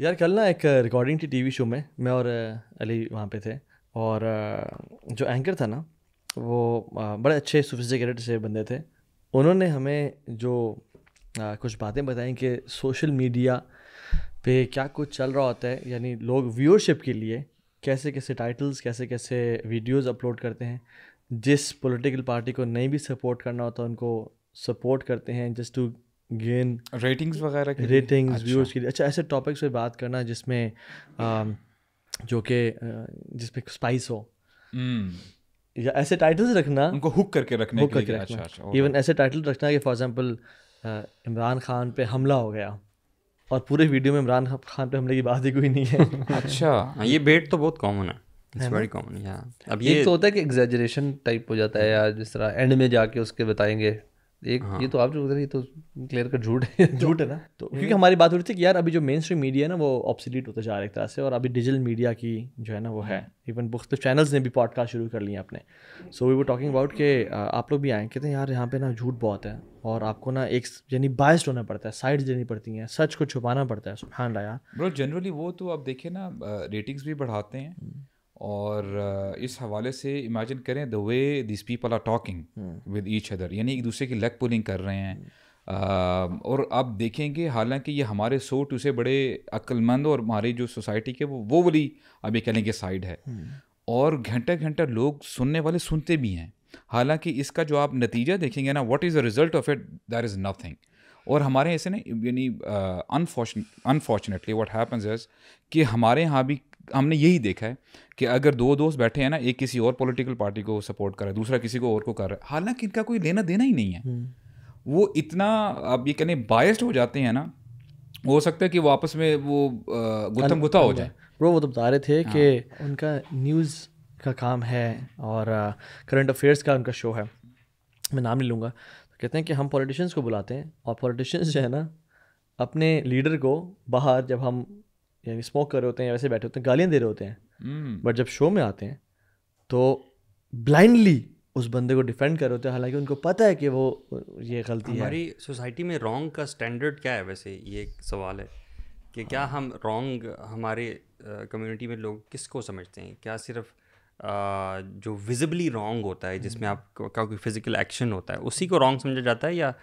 यार कल ना एक रिकॉर्डिंग थी टीवी शो में मैं और अली वहाँ पे थे और जो एंकर था ना वो बड़े अच्छे सोफिस्टिकेटेड से बंदे थे उन्होंने हमें जो कुछ बातें बताई कि सोशल मीडिया पे क्या कुछ चल रहा होता है यानी लोग व्यूअरशिप के लिए कैसे कैसे टाइटल्स कैसे कैसे वीडियोस अपलोड करते हैं जिस पॉलिटिकल पार्टी को नहीं भी सपोर्ट करना होता उनको सपोर्ट करते हैं जस्ट टू गेन रेटिंग्स वगैरह रेटिंग्स अच्छा। के लिए अच्छा ऐसे टॉपिक्स पे बात करना जिसमें um, जो कि uh, जिसमें स्पाइस हो hmm. या ऐसे टाइटल्स रखना उनको हुक करके रखने हुक करके रखना अच्छा इवन अच्छा, ऐसे टाइटल रखना कि for example uh, Imran Khan पे हमला हो गया और पूरे वीडियो में इमरान खान पे हमले की बात ही कोई नहीं है अच्छा हाँ, ये बेट तो बहुत कॉमन है अब ये तो होता है कि एग्जेजरेशन टाइप हो जाता है hmm. या जिस तरह एंड में जाके उसके बताएंगे एक हाँ. ये तो आप जो उधर ये तो क्लियर का झूठ है झूठ है ना तो क्योंकि हमारी बात हो रही थी कि यार अभी जो मेन स्ट्रीम मीडिया है ना वो ऑप्सिलीट होता जा रहा है एक तरह से और अभी डिजिटल मीडिया की जो है ना वो है इवन बुक्स तो चैनल्स ने भी पॉडकास्ट शुरू कर लिया अपने सो वी वो टॉकिंग अबाउट के आप लोग भी आए कहते हैं यार यहाँ पे ना झूठ बहुत है और आपको ना एक यानी बायस्ड होना पड़ता है साइड देनी पड़ती हैं सच को छुपाना पड़ता है सुबहान लाया ब्रो जनरली वो तो आप देखिए ना रेटिंग्स भी बढ़ाते हैं हम्म। और इस हवाले से इमेजिन करें the way this people are talking with each other यानी एक दूसरे की लेग पुलिंग कर रहे हैं हम्म। और आप देखेंगे हालांकि ये हमारे सो टू से बड़े अक्लमंद और हमारी जो सोसाइटी के वो वो वाली अभी कहने के साइड है हम्म। और घंटा घंटा लोग सुनने वाले सुनते भी हैं हालांकि इसका जो आप नतीजा देखेंगे ना what is the result of it there is nothing और हमारे ऐसे ना यानी अनफॉर्चुनेटली व्हाट हैपन्स इज़ कि हमारे यहाँ भी हमने यही देखा है कि अगर दो दोस्त बैठे हैं ना एक किसी और पॉलिटिकल पार्टी को सपोर्ट कर रहा है दूसरा किसी को और को कर रहा है हालांकि इनका कोई लेना देना ही नहीं है हम्म। वो इतना अब ये कहने बायस्ड हो जाते हैं ना हो सकता है कि वो आपस में वो गुथम गुथा हो जाए ब्रो वो तो बता रहे थे हाँ। कि उनका न्यूज़ का काम है और करंट अफेयर्स का उनका शो है मैं नाम नहीं लूँगा तो कहते हैं कि हम पॉलिटिशियंस को बुलाते हैं और पॉलिटिशियंस जो है ना अपने लीडर को बाहर जब हम यानी स्मोक कर रहे होते हैं वैसे बैठे होते हैं गालियाँ दे रहे होते हैं बट हम्म। जब शो में आते हैं तो ब्लाइंडली उस बंदे को डिफेंड कर रहे होते हैं हालांकि उनको पता है कि वो ये गलती है हमारी सोसाइटी में रॉन्ग का स्टैंडर्ड क्या है वैसे ये एक सवाल है कि क्या हाँ। हम रॉन्ग हमारे कम्युनिटी में लोग किसको समझते हैं क्या सिर्फ जो विजिबली रॉन्ग होता है जिसमें हम्म। आपका कोई फिजिकल एक्शन होता है उसी को रॉन्ग समझा जाता है या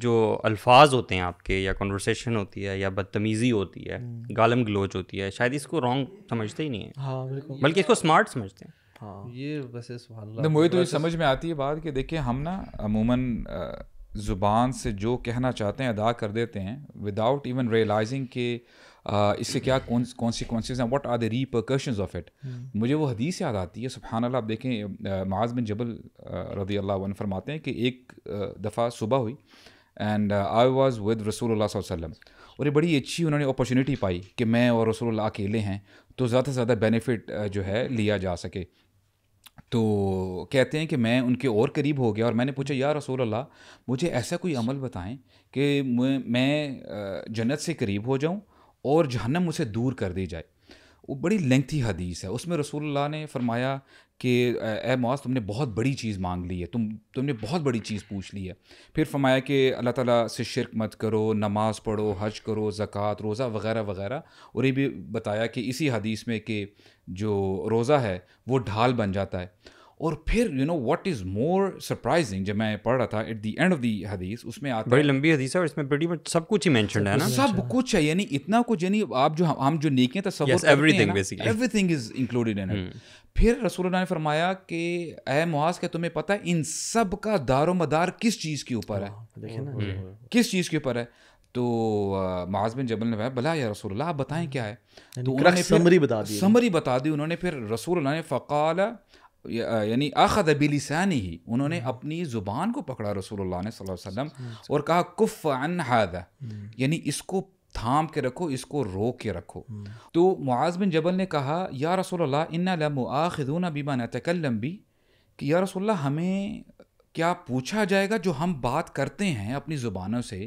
जो अल्फाज होते हैं आपके या कन्वर्सेशन होती है या बदतमीज़ी होती है हम्म। गालम ग्लोच होती है शायद इसको रॉन्ग समझते ही नहीं है हाँ बल्कि इसको स्मार्ट समझते हैं हाँ, हाँ। ये वैसे तो मुझे तो ये समझ में आती है बात कि देखिए हम ना अमूमन ज़ुबान से जो कहना चाहते हैं अदा कर देते हैं विदाउट इवन रियलाइजिंग के आ, इससे क्या सी हैं what are the repercussions of it मुझे वो हदीस याद आती है सुबहान अल्लाह आप देखें माज बिन जबल रदी अल्लाह फरमाते हैं कि एक दफ़ा सुबह हुई एंड आई वॉज़ विद रसूल वसल्लम और ये बड़ी अच्छी उन्होंने अपॉर्चुनिटी पाई कि मैं और रसूल अकेले हैं तो ज़्यादा से ज़्यादा बेनिफिट uh, जो है लिया जा सके तो कहते हैं कि मैं उनके और करीब हो गया और मैंने पूछा यार रसूल अल्लाह मुझे ऐसा कोई अमल बताएं कि मैं uh, जन्नत से करीब हो जाऊं और जहन्नम मुझे दूर कर दी जाए वो बड़ी लेंथी हदीस है उसमें रसूल अल्लाह ने फरमाया कि ए मौस तुमने बहुत बड़ी चीज़ मांग ली है तुम तुमने बहुत बड़ी चीज़ पूछ ली है फिर फ़माया कि अल्लाह ताला से शिरक मत करो नमाज़ पढ़ो हज करो ज़क़़त रोज़ा वगैरह वगैरह और ये भी बताया कि इसी हदीस में कि जो रोज़ा है वो ढाल बन जाता है और फिर you know what is more surprising जब मैं पढ़ रहा था at the end of the हदीस उसमें आता बड़ी लंबी हदीस है और इसमें बड़ी सब कुछ ही मेंशनड है ना सब अच्छा। कुछ है यानी इतना कुछ यानी आप जो हम जो नेक हैं नेकियां तसव्वुर everything basically everything is included in it फिर रसूलुल्लाह ने फरमाया कि ए मुआज क्या तुम्हें पता है इन सब का दारो मदार किस चीज़ के ऊपर है हाँ, तो hmm. किस चीज़ के ऊपर है तो माज बिन जबल ने कहा भला या रसूल आप बताएं हाँ। क्या है तो उन्होंने समरी बता दी समरी बता दी उन्होंने फिर रसूल ने फ़काला यानी अखद बिलिसानी ही उन्होंने हम्म। अपनी ज़ुबान को पकड़ा रसूल ने वसल्लम और कहा कुफ़ अन हादा हम्म। यानी इसको थाम के रखो इसको रोक के रखो हम्म। तो मुआज़ बिन जबल ने कहा या रसोल्ला इन्ना लमुआखिदून बीमा नतकल्लम बी कि या रसोल्ला हमें क्या पूछा जाएगा जो हम बात करते हैं अपनी ज़ुबानों से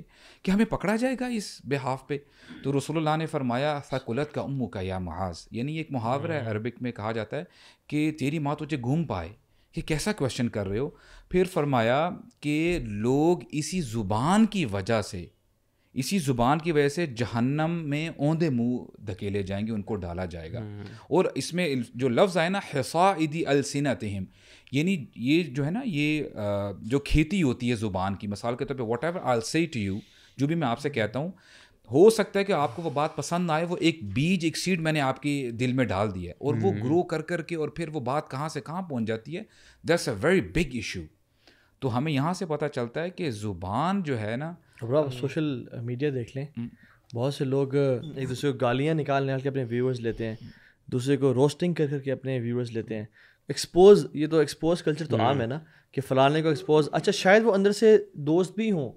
कि हमें पकड़ा जाएगा इस बिहाफ पे तो रसोल्ला ने फरमाया फ़कुलत का उम्मू का या महाज यानी एक मुहावरा है हम्म। अरबिक में कहा जाता है कि तेरी माँ तुझे घूम पाए कि कैसा क्वेश्चन कर रहे हो फिर फरमाया कि लोग इसी ज़ुबान की वजह से इसी ज़ुबान की वजह से जहन्नम में ओंधे मुंह धकेले जाएंगे उनको डाला जाएगा हम्म। और इसमें जो लफ्ज़ आए ना हसाइदी अलसिनतहम यानी ये जो है ना ये जो खेती होती है ज़ुबान की मिसाल के तौर पर वॉट एवर आई से टू यू जो भी मैं आपसे कहता हूँ हो सकता है कि आपको वो बात पसंद आए वो एक बीज एक सीड मैंने आपकी दिल में डाल दिया है और वो ग्रो हम्म। कर कर के और फिर वो बात कहाँ से कहाँ पहुँच जाती है that's a very big issue तो हमें यहाँ से पता चलता है कि ज़ुबान जो है ना अब आप सोशल मीडिया देख लें हम्म। बहुत से लोग हम्म। एक दूसरे को गालियाँ निकाल निकाल के अपने व्यूअर्स लेते हैं दूसरे को रोस्टिंग कर करके अपने व्यूअर्स लेते हैं एक्सपोज ये तो एक्सपोज कल्चर तो आम है हम्म। ना कि फलाने को एक्सपोज अच्छा शायद वो अंदर से दोस्त भी हों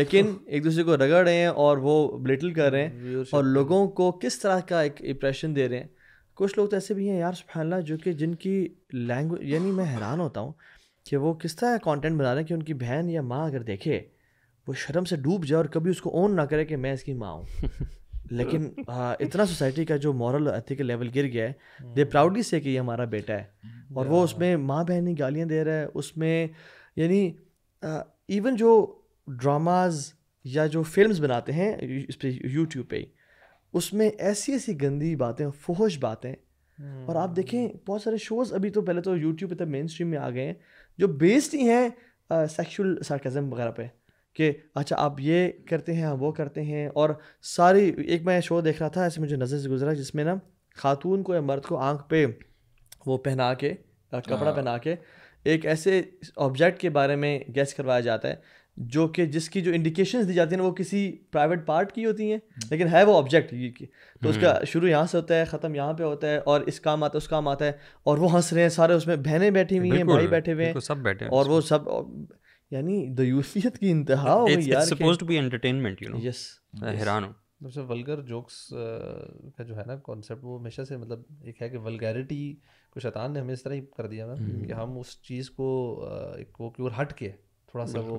लेकिन एक दूसरे को रगड़ रहे हैं और वो ब्लिटल कर रहे हैं और लोगों को किस तरह का एक इंप्रेशन दे रहे हैं कुछ लोग तो ऐसे भी हैं यार सुबहानला जो कि जिनकी लैंग्वेज यानी मैं हैरान होता हूँ कि वो किस तरह कॉन्टेंट कंटेंट बना रहे हैं कि उनकी बहन या माँ अगर देखे वो शर्म से डूब जाए और कभी उसको ओन ना करे कि मैं इसकी माँ हूँ लेकिन आ, इतना सोसाइटी का जो मॉरल एथिकल लेवल गिर गया है दे प्राउडली से कि ये हमारा बेटा है हम्म। और वो उसमें माँ बहन ही गालियाँ दे रहा है उसमें यानी इवन जो ड्रामाज या जो फिल्म्स बनाते हैं इस पर यूट्यूब पे उसमें ऐसी ऐसी गंदी बातें फोहश बातें और आप देखें हम्म। बहुत सारे शोज़ अभी तो पहले तो यूट्यूब पे तक मेन स्ट्रीम में आ गए हैं जो बेस्ड ही हैं सेक्शुअल सार्कज़म वगैरह पे कि अच्छा आप ये करते हैं वो करते हैं और सारी एक मैं शो देख रहा था ऐसे मुझे नज़र से गुजरा जिसमें ना खातून को या मर्द को आंख पे वो पहना के कपड़ा हाँ। पहना के एक ऐसे ऑब्जेक्ट के बारे में गैस करवाया जाता है जो कि जिसकी जो इंडिकेशन दी जाती हैं वो किसी प्राइवेट पार्ट की होती हैं हम्म। लेकिन है वो ऑब्जेक्ट की तो उसका हम्म। शुरू यहाँ से होता है ख़त्म यहाँ पे होता है और इस काम आता है उस काम आता है और वो हंस रहे हैं सारे उसमें बहनें बैठी हुई हैं भाई बैठे हुए हैं सब बैठे और वो सब यानी दयूसियत की इंतहा हो गई यार supposed to be entertainment you know yes हैरान हूं सबसे वल्गर जोक्स का जो है ना कॉन्सेप्ट वो हमेशा से मतलब एक है कि वल्गैरिटी को शैतान ने हमें इस तरह ही कर दिया ना हम्म। कि हम उस चीज़ को uh, एक वो की ओर हट के थोड़ा सा वो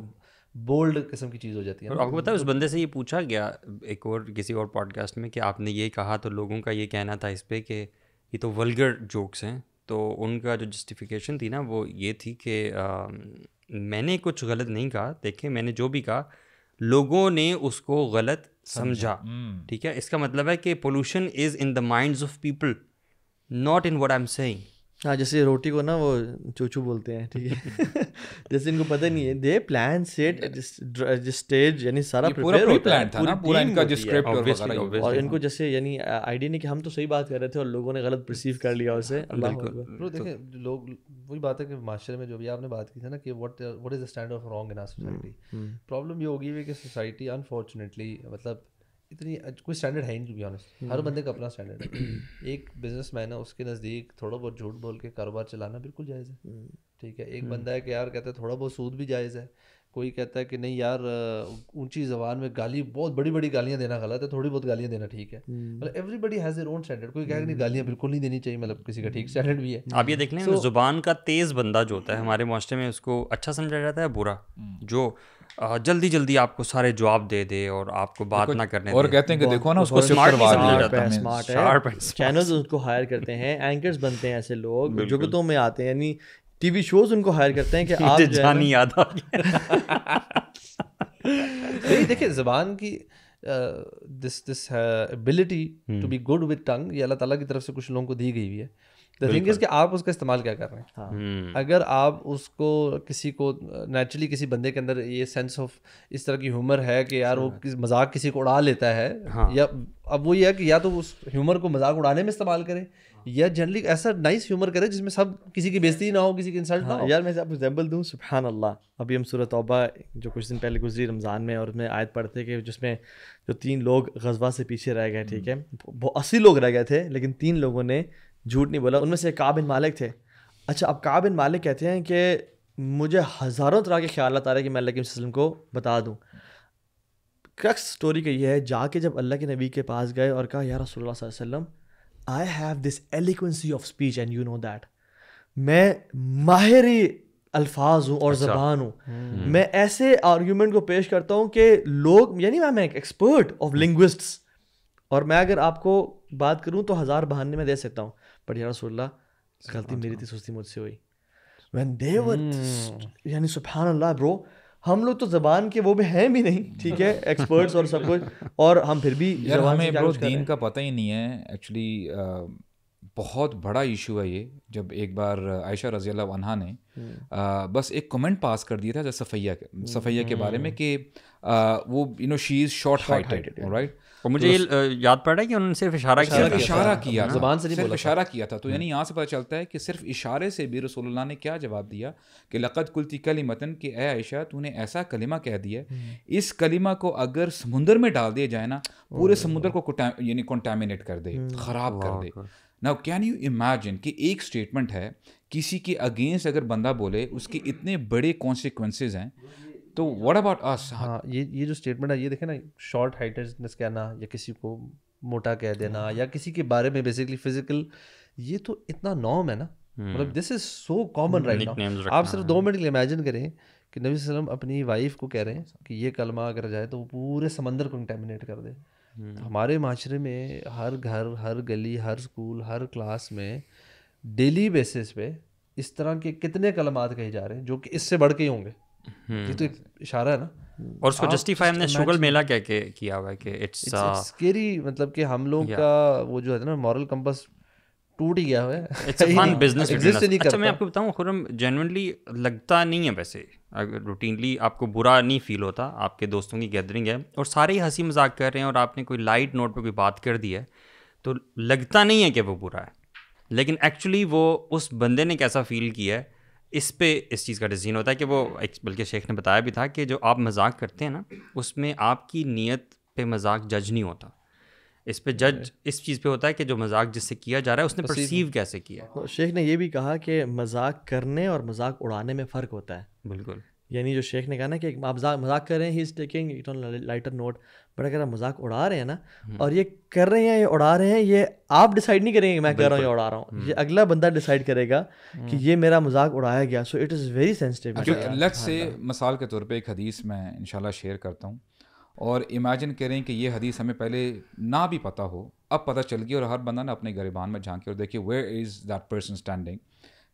बोल्ड किस्म की चीज़ हो जाती है और आपको पता उस तो बंदे से ये पूछा गया एक और किसी और पॉडकास्ट में कि आपने ये कहा तो लोगों का ये कहना था इस पर कि ये तो वल्गर जोक्स हैं तो उनका जो जस्टिफिकेशन थी ना वो ये थी कि um, मैंने कुछ गलत नहीं कहा देखे मैंने जो भी कहा लोगों ने उसको गलत समझा हम्म। ठीक है इसका मतलब है कि pollution is in the minds of people not in what I am saying हाँ जैसे रोटी को ना वो चूचू बोलते हैं ठीक है जैसे इनको पता नहीं है दे प्लान सेट जिस स्टेज यानी सारा पूरा प्री प्लान था ना पूरा इनका जो स्क्रिप्ट और वगैरह और इनको जैसे यानी आईडिया नहीं कि हम तो सही बात कर रहे थे और लोगों ने गलत परसीव कर लिया उसे ब्रो तो देखिए लोग वही बात है कि माशरे में जो भी आपने बात की थी ना कि what what is the standard of wrong in our society problem ये होगी कि सोसाइटी अनफॉर्चुनेटली मतलब इतनी कोई स्टैंडर्ड है नहीं ऑनेस्ट हम्म। हर बंदे का अपना स्टैंडर्ड है एक मैन है उसके नज़दीक थोड़ा बहुत झूठ बोल के कारोबार चलाना बिल्कुल जायज़ है हम्म। ठीक है एक हम्म। बंदा है कि यार कहते हैं थोड़ा बहुत सूद भी जायज़ है कोई कहता है कि नहीं यार ऊंची जबान में गाली बहुत बड़ी बड़ी गालियां देना गलत है थोड़ी बहुत गालियां देना ठीक है हम्म। मतलब एवरीबडी हैज़ ओन स्टैंडर्ड कोई कहेगा नहीं हम्म। गालियां बिल्कुल नहीं देनी चाहिए मतलब किसी का ठीक स्टैंडर्ड भी है हम्म। आप ये देख लें so, जुबान का तेज़ बंदा जो होता है हमारे मुआरे में उसको अच्छा समझा जाता है बुरा जो जल्दी जल्दी आपको सारे जवाब दे दे और आपको बात ना करने और कहते हैं कि देखो ना उसको स्मार्ट जाता है स्मार्ट है चैनल्स उसको हायर करते हैं एंकर्स बनते हैं ऐसे लोग जो कि तो में आते हैं यानी टीवी शोज उनको हायर करते हैं कि आप तो जानी याद आ नहीं देखिए जबान की this this ability to be good with tongue ये अल्लाह ताला की तरफ से कुछ लोगों को दी गई हुई है द थिंग इज कि आप उसका इस्तेमाल क्या कर रहे हैं हाँ। hmm. अगर आप उसको किसी को नेचुरली किसी बंदे के अंदर ये सेंस ऑफ इस तरह की ह्यूमर है कि यार वो अच्छा। किस मजाक किसी को उड़ा लेता है हाँ। या अब वो ये है कि या तो उस ह्यूमर को मजाक उड़ाने में इस्तेमाल करें या जनरली ऐसा नाइस ह्यूमर करे जिसमें सब किसी की बेइज्जती ना हो किसी की इंसल्ट हाँ, ना हो यार मैं आपको एग्जाम्पल दूँ सुबहान अल्लाह अभी हम सूरत तौबा जो कुछ दिन पहले गुजरी रमज़ान में और उसमें आयत पढ़ते कि जिसमें जो तीन लोग गजबा से पीछे रह गए ठीक है वो हम्म। अस्सी लोग रह गए थे लेकिन तीन लोगों ने झूठ नहीं बोला उनमें से काबिन मालिक थे अच्छा अब काबिन मालिक कहते हैं कि मुझे हज़ारों तरह के ख्याल आ रहे कि मैं अल्लाह के वसलम को बता दूँ क्रक्स स्टोरी का यह है जाके जब अल्लाह के नबी के पास गए और कहा यार रसोल्ला वसम I have this eloquence of speech and you know that मैं माहिर अल्फाज हूँ और अच्छा। जबान हूँ हम्म। मैं ऐसे आर्ग्यूमेंट को पेश करता हूँ कि लोग यानी मैं मैं एक एक्सपर्ट ऑफ लिंग्विस्ट और मैं अगर आपको बात करूँ तो हज़ार बहाने में दे सकता हूँ बट यार रसोल्ला गलती मेरी थी सुस्ती मुझसे हुई वैन देवर हम्म। यानी सुबहान अल्लाह ब्रो हम लोग तो जबान के वो भी हैं भी नहीं ठीक है एक्सपर्ट्स और सब कुछ और हम फिर भी यार हमें ब्रो दीन का पता ही नहीं है एक्चुअली बहुत बड़ा इशू है ये जब एक बार आयशा रजी अनहा ने आ, हम्म। बस एक कमेंट पास कर दिया था सफैया सफैया के बारे में हम्म। कि वो you know she is short heighted right और मुझे तो याद पड़ रहा है कि उन्होंने सिर्फ इशारा किया इशारा किया हाँ। जबान से सिर्फ इशारा किया था तो यानी हम्म। यहाँ से पता चलता है कि सिर्फ इशारे से भी रसोल्ला ने क्या जवाब दिया कि लक़द कुलती कली मतन कि ए आयशा तूने ऐसा कलिमा कह दिया हम्म। इस कलिमा को अगर समुंदर में डाल दिया जाए ना पूरे समुंदर को यानी कॉन्टामिनेट कर दे हम्म। ख़राब कर दे नाउ कैन यू इमेजिन कि एक स्टेटमेंट है किसी के अगेंस्ट अगर बंदा बोले उसके इतने बड़े कॉन्सिक्वेंसेज हैं तो व्हाट अबाउट अस हाँ ये ये जो स्टेटमेंट है ये देखे ना शॉर्ट हाइटेडनेस कहना या किसी को मोटा कह देना hmm. या किसी के बारे में बेसिकली फिजिकल ये तो इतना नॉर्म है ना hmm. मतलब this is so common right now आप सिर्फ दो मिनट के लिए इमेजिन करें कि नबी वसल्लम अपनी वाइफ को कह रहे हैं कि ये कलमा अगर जाए तो वो पूरे समंदर को कंटेमिनेट कर दे hmm. तो हमारे माशरे में हर घर हर गली हर स्कूल हर क्लास में डेली बेसिस पे इस तरह के कितने कलमात कहे जा रहे हैं जो कि इससे बढ़ के ही होंगे ये हम्म। तो इशारा है ना और उसको जस्टिफाई हमने शुगल मेला क्या के, किया हुआ है कि इट्स स्केरी uh, मतलब कि हम लोग का वो जो है ना मॉरल कंपास टूट ही गया हुआ है इट्स अ फन बिजनेस अच्छा मैं आपको बताऊं खुरम जेन्युइनली लगता नहीं है वैसे अगर रूटीनली आपको बुरा नहीं फील होता आपके दोस्तों की गैदरिंग है और सारे ही हंसी मजाक कर रहे हैं और आपने कोई लाइट नोट पर कोई बात कर दी है तो लगता नहीं है कि वो बुरा है लेकिन एक्चुअली वो उस बंदे ने कैसा फील किया है इस पे इस चीज़ का डिसीजन होता है कि वो बल्कि शेख ने बताया भी था कि जो आप मजाक करते हैं ना उसमें आपकी नीयत पे मजाक जज नहीं होता इस पे जज इस चीज़ पे होता है कि जो मजाक जिससे किया जा रहा है उसने परसीव कैसे किया शेख ने ये भी कहा कि मजाक करने और मजाक उड़ाने में फ़र्क होता है बिल्कुल यानी जो शेख ने कहा ना कि आप मजाक कर रहे हैं he is taking it on lighter note but अगर आप मजाक उड़ा रहे हैं ना हम्म। और ये कर रहे हैं ये उड़ा रहे हैं ये आप डिसाइड नहीं करेंगे मैं कर रहा हूँ या उड़ा रहा हूँ हम्म। ये अगला बंदा डिसाइड करेगा हम्म। कि ये मेरा मजाक उड़ाया गया so it is very sensitive let's say मिसाल के तौर पर एक हदीस मैं इंशाल्लाह शेयर करता हूँ और इमेजिन करें कि ये हदीस हमें पहले ना भी पता हो अब पता चल गई और हर बंदा ना अपने गरीबान में झांके और देखिए where is that person standing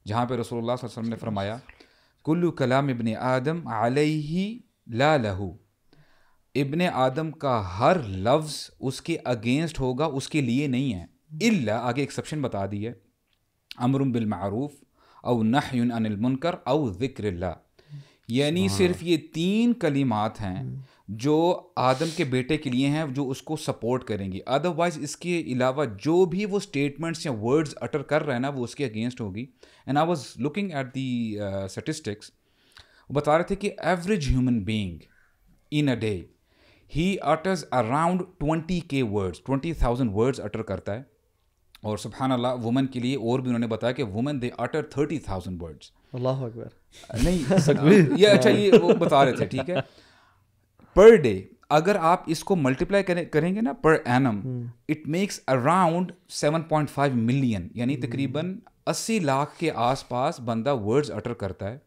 जहाँ पर रसोल्ला वसलम ने फरमाया कुल्लू कलाम इबन आदम ही ला लहू इब्ने आदम का हर लफ्ज़ उसके अगेंस्ट होगा उसके लिए नहीं है इल्ला आगे एक्सेप्शन बता दी है अमरुम बिलमूफ़ अव नहयुन मुनकर अव ज़िक्र यानी सिर्फ ये तीन कलिमात हैं हम्म। जो आदम के बेटे के लिए हैं जो उसको सपोर्ट करेंगी अदरवाइज इसके अलावा जो भी वो स्टेटमेंट्स या वर्ड्स अटर कर रहे हैं ना वो उसके अगेंस्ट होगी and I was looking at the statistics बता रहे थे कि average human being in a day he utters around twenty K words twenty thousand words utter करता है और सुबहान अल्लाह वुमेन के लिए और भी उन्होंने बताया कि women they utter thirty thousand words अकबर नहीं हाँ, ये अच्छा ये वो बता रहे थे ठीक है पर डे अगर आप इसको मल्टीप्लाई करें, करेंगे ना पर एनम इट मेक्स अराउंड 7.5 मिलियन यानी तकरीबन 80 हम्म। लाख के आसपास बंदा वर्ड्स अटर करता है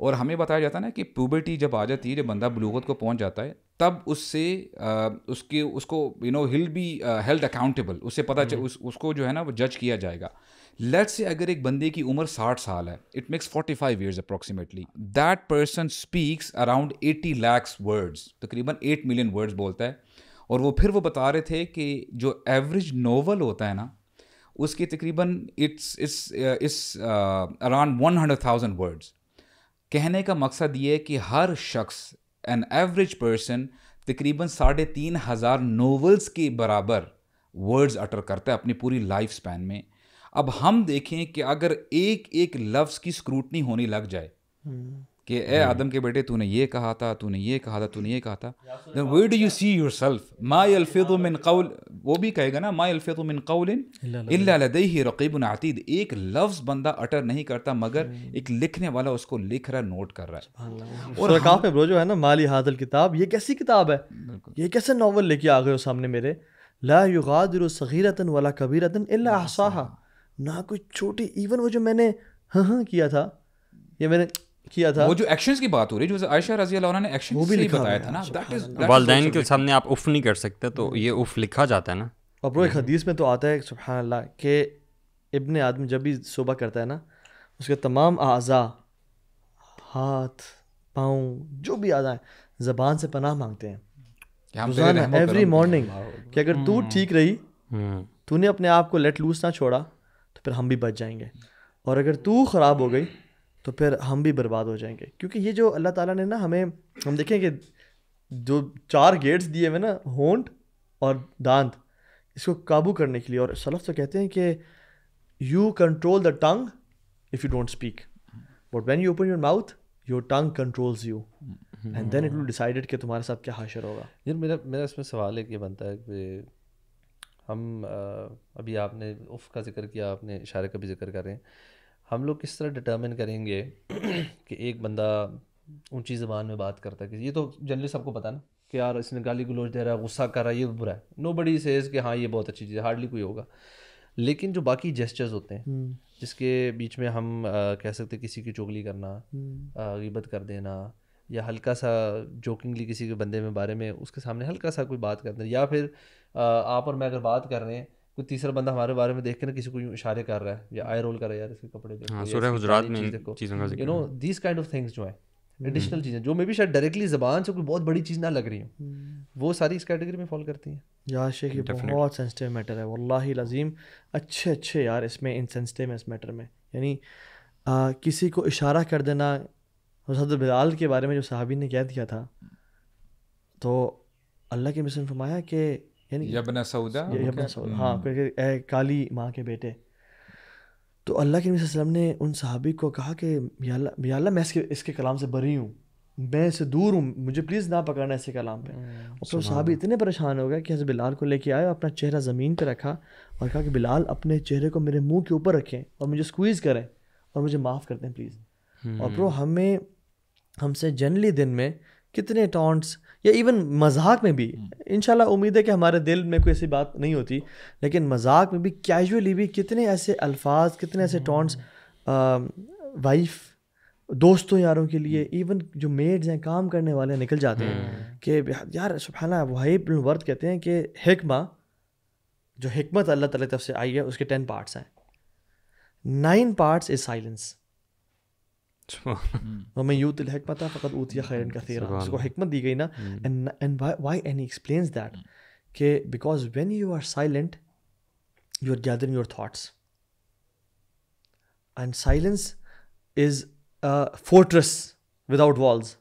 और हमें बताया जाता है ना कि प्यूबर्टी जब आ जाती है जब बंदा ब्लूगत को पहुंच जाता है तब उससे आ, उसके उसको you know he'll be held accountable उससे पता चल हम्म। उस, उसको जो है ना वो जज किया जाएगा लेट्स से अगर एक बंदे की उम्र साठ साल है it makes forty five years approximately that person speaks around eighty lakhs words तकरीबन एट मिलियन वर्ड्स बोलता है और वो फिर वो बता रहे थे कि जो एवरेज नोवल होता है ना उसके तकरीबन it's it's around one hundred thousand words कहने का मकसद ये कि हर शख्स एन एवरेज पर्सन तकरीबन साढ़े तीन हज़ार नोवल्स के बराबर वर्ड्स अटर करता है अपनी पूरी लाइफ स्पैन में अब हम देखें कि अगर एक एक लफ्ज़ की स्क्रूटनी होने लग जाए हम्म। कि ए hmm. आदम के बेटे तूने ये कहा था तूने ये कहा था तूने ये कहा था then way do you see yourself माई अल्फ़ मिन कौल वो भी कहेगा ना मा अल्फ़ मिन कौल ही रकीब आतीद एक लफ्ज़ बंदा अटर नहीं करता मगर hmm. एक लिखने वाला उसको लिख रहा है नोट कर रहा है और रकाफ ब्रो जो है ना माली हादल किताब ये कैसी किताब है ये कैसे नावल लेके आ गए हो सामने मेरे ला युगादिर सगीरतन वाला कबीरतन इल्ला अहसाहा ना कोई छोटी इवन वो जो मैंने हाँ हाँ किया था ये मैंने किया था वो जो एक्शन की बात हो रही है जो आयशा रजी ने एक्शन वो भी बताया था ना दैट के सामने आप उफ नहीं कर सकते तो हम्म। ये उफ लिखा जाता है ना और ब्रो एक हम्म। हदीस में तो आता है सुबह अल्लाह के इबन आदम जब भी सुबह करता है ना उसके तमाम आज़ा हाथ पाँव जो भी आज़ा है ज़बान से पनाह मांगते हैं एवरी मॉर्निंग कि अगर तू हम्म। ठीक रही तूने अपने आप को लेट लूज ना छोड़ा तो फिर हम भी बच जाएंगे और अगर तू ख़राब हो गई तो फिर हम भी बर्बाद हो जाएंगे क्योंकि ये जो अल्लाह ताला ने ना हमें हम देखें कि जो चार गेट्स दिए हुए ना होंट और दांत इसको काबू करने के लिए और सलफ तो कहते हैं कि you control the tongue if you don't speak but when you open your mouth your tongue controls you and then it will decided कि तुम्हारे साथ क्या हाशर होगा यार मेरा मेरा इसमें सवाल एक ये बनता है कि हम अभी आपने उफ़ का जिक्र किया आपने इशारे का भी जिक्र कर रहे हैं हम लोग किस तरह डिटर्मिन करेंगे कि एक बंदा ऊंची ज़बान में बात करता है कि ये तो जनरली सबको पता ना कि यार इसने गाली गलोच दे रहा है गुस्सा कर रहा है ये बुरा है नो बड़ी सेज कि हाँ ये बहुत अच्छी चीज़ है हार्डली कोई होगा लेकिन जो बाकी जेस्चर्स होते हैं हम्म। जिसके बीच में हम आ, कह सकते हैं किसी की चुगली करना हम्म। गिबत कर देना या हल्का सा जोकिंगली किसी के बंदे में बारे में उसके सामने हल्का सा कोई बात कर देना या फिर आ, आप और मैं अगर बात कर रहे हैं कोई तीसरा बंदा हमारे बारे में देख के ना किसी को इशारे कर रहा है या आई रोल कर रहा है यार इसके कपड़े देखो हाँ, गुजरात में you know these kind of things जो है एडिशनल हम्म। चीज़ें जो मे भी शायद डायरेक्टली जबान से कोई बहुत बड़ी चीज़ ना लग रही हो हम्म। वो सारी इस कैटेगरी में फॉल करती हैं यार शेख ये बहुत सेंसिटिव मैटर है वल्लाही लजीम अच्छे अच्छे यार इसमें इनसेंसिटिव है इस मैटर में यानी किसी को इशारा कर देना हजरत बिलाल के बारे में जो साहबी ने कह दिया था तो अल्लाह के मिसन फरमाया कि यानी हम्म। हाँ, काली माँ के बेटे तो अल्लाह के नबीम ने उन सहाबी को कहा कि या अल्लाह मैं इसके इसके कलाम से बरी हूँ मैं इसे दूर हूँ मुझे प्लीज़ ना पकड़ना ऐसे कलाम पे हम्म, और फिर सहाबी इतने परेशान हो गए कि हज़र बिलाल को लेके आए और अपना चेहरा ज़मीन पे रखा और कहा कि बिलाल अपने चेहरे को मेरे मुंह के ऊपर रखें और मुझे स्क्वीज़ करें और मुझे माफ़ कर दें प्लीज़ हम्म। और प्रो हमें हमसे जनरली दिन में कितने टॉन्ट्स या इवन मजाक में भी हम्म। इन उम्मीद है कि हमारे दिल में कोई ऐसी बात नहीं होती लेकिन मजाक में भी कैजुअली भी कितने ऐसे अल्फाज कितने ऐसे टॉन्ट्स हम्म। वाइफ दोस्तों यारों के लिए इवन हम्म। जो मेड्स हैं काम करने वाले निकल जाते हैं कि यार सुबहाना वहीब कहते हैं कि हिकमा जो हमत अल्लाह तला तरफ से आई है उसके टेन पार्ट्स हैं nine parts is silence ومن الحكمة فقد أوتي خيرا كثيرا because when you are silent you are gathering your thoughts and silence is fortress without walls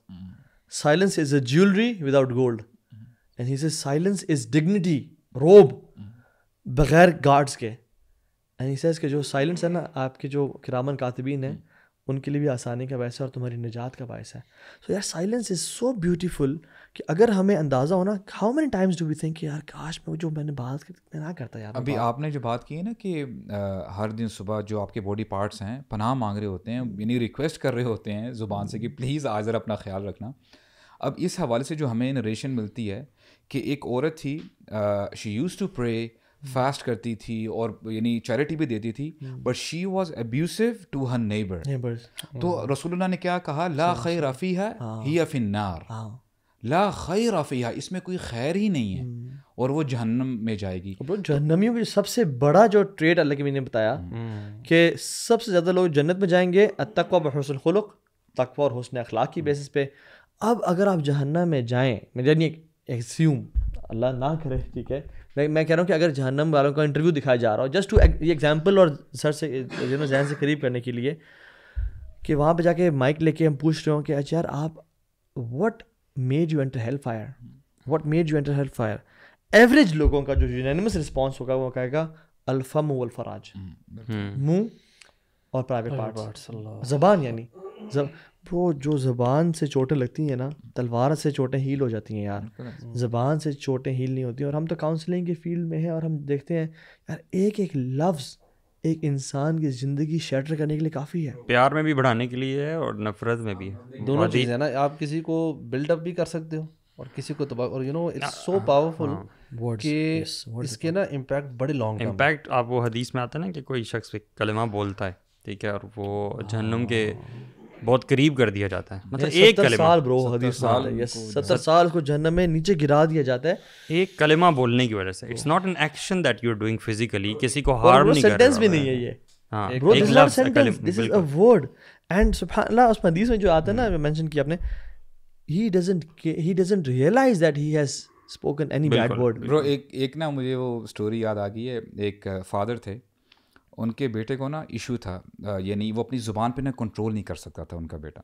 silence is a jewellery without gold and is dignity robe बगैर guards के and जो silence है ना आपके जो किरामन कातबीन है उनके लिए भी आसानी का बायस है और तुम्हारी निजात का बायस है सो यार साइलेंस इज़ सो ब्यूटीफुल कि अगर हमें अंदाज़ा होना how many times do we think यार काश मैं जो मैंने बात कर ना करता यार अभी आपने जो बात की है ना कि आ, हर दिन सुबह जो आपके बॉडी पार्ट्स हैं पनाह मांग रहे होते हैं यानी रिक्वेस्ट कर रहे होते हैं ज़ुबान से कि प्लीज़ hmm. आजर अपना ख्याल रखना अब इस हवाले से जो हमें नरेशन मिलती है कि एक औरत थी she use to pray fast hmm. करती थी और यानी चैरिटी भी देती थी but she was abusive to her neighbour तो hmm. रसूलुल्लाह ने क्या कहा ला खै रफ़ी है ही अफिनार ला खै रफ़ी है इसमें कोई खैर ही नहीं है hmm. और वो जहन्नम में जाएगी जहन्नमियों की सबसे बड़ा जो ट्रेड अल्लाह के मैंने बताया कि सबसे ज़्यादा लोग जन्नत में जाएंगे तकवा बहसन खुलक तकवा और हसन अखलाक की बेसिस पे अब अगर आप जहन्नम में जाएँ यानी एक्स्यूम अल्लाह ना करे ठीक है मैं मैं कह रहा हूँ कि अगर जहन्नम वालों का इंटरव्यू दिखाया जा रहा हो जस्ट टू ये एग्जाम्पल और सर से यू जहन से करीब करने के लिए कि वहाँ पर जाके माइक लेके हम पूछ रहे हो कि अच्छा यार आप what made you enter hellfire what made you enter hellfire average लोगों का जो यूनानिमस रिस्पॉन्स होगा वो कहेगा अल्फा मुँह अल्फराज हम्म, हम्म। मुँह और प्राइवेट पार्ट जबान यानी वो तो जो ज़बान से चोटें लगती हैं ना तलवार से चोटें हील हो जाती हैं यार ज़बान से चोटें हील नहीं होती और हम तो काउंसलिंग के फील्ड में हैं और हम देखते हैं यार एक एक लफ्ज़ एक इंसान की ज़िंदगी शेटर करने के लिए काफ़ी है प्यार में भी बढ़ाने के लिए है और नफरत में भी है दोनों चीज़ है ना आप किसी को बिल्डअप भी कर सकते हो और किसी को तबाह और you know it's so powerful कि इसके ना इम्पैक्ट बड़े लॉन्ग इम्पैक्ट आप वो हदीस में आता है ना कि कोई शख्स कलमा बोलता है ठीक है और वो जहनम के हाँ। बहुत करीब कर दिया जाता है मतलब एक कलमा साल ब्रो हदीस साल सत्तर साल को जन्म में नीचे गिरा दिया जाता है एक कलमा बोलने की वजह से it's not an action that you are doing physically किसी को हार्म नहीं कर रहा भी नहीं है ये हाँ, bro this is sentence this is a word and सुभान अल्लाह उस हदीस में जो आता है ना मेंशन किया आपने he doesn't he doesn't realize that he has spoken any bad word bro एक एक ना मुझे वो स्टोरी याद आ गई है एक फादर uh, थे उनके बेटे को ना इशू था यानी वो अपनी ज़ुबान पे ना कंट्रोल नहीं कर सकता था उनका बेटा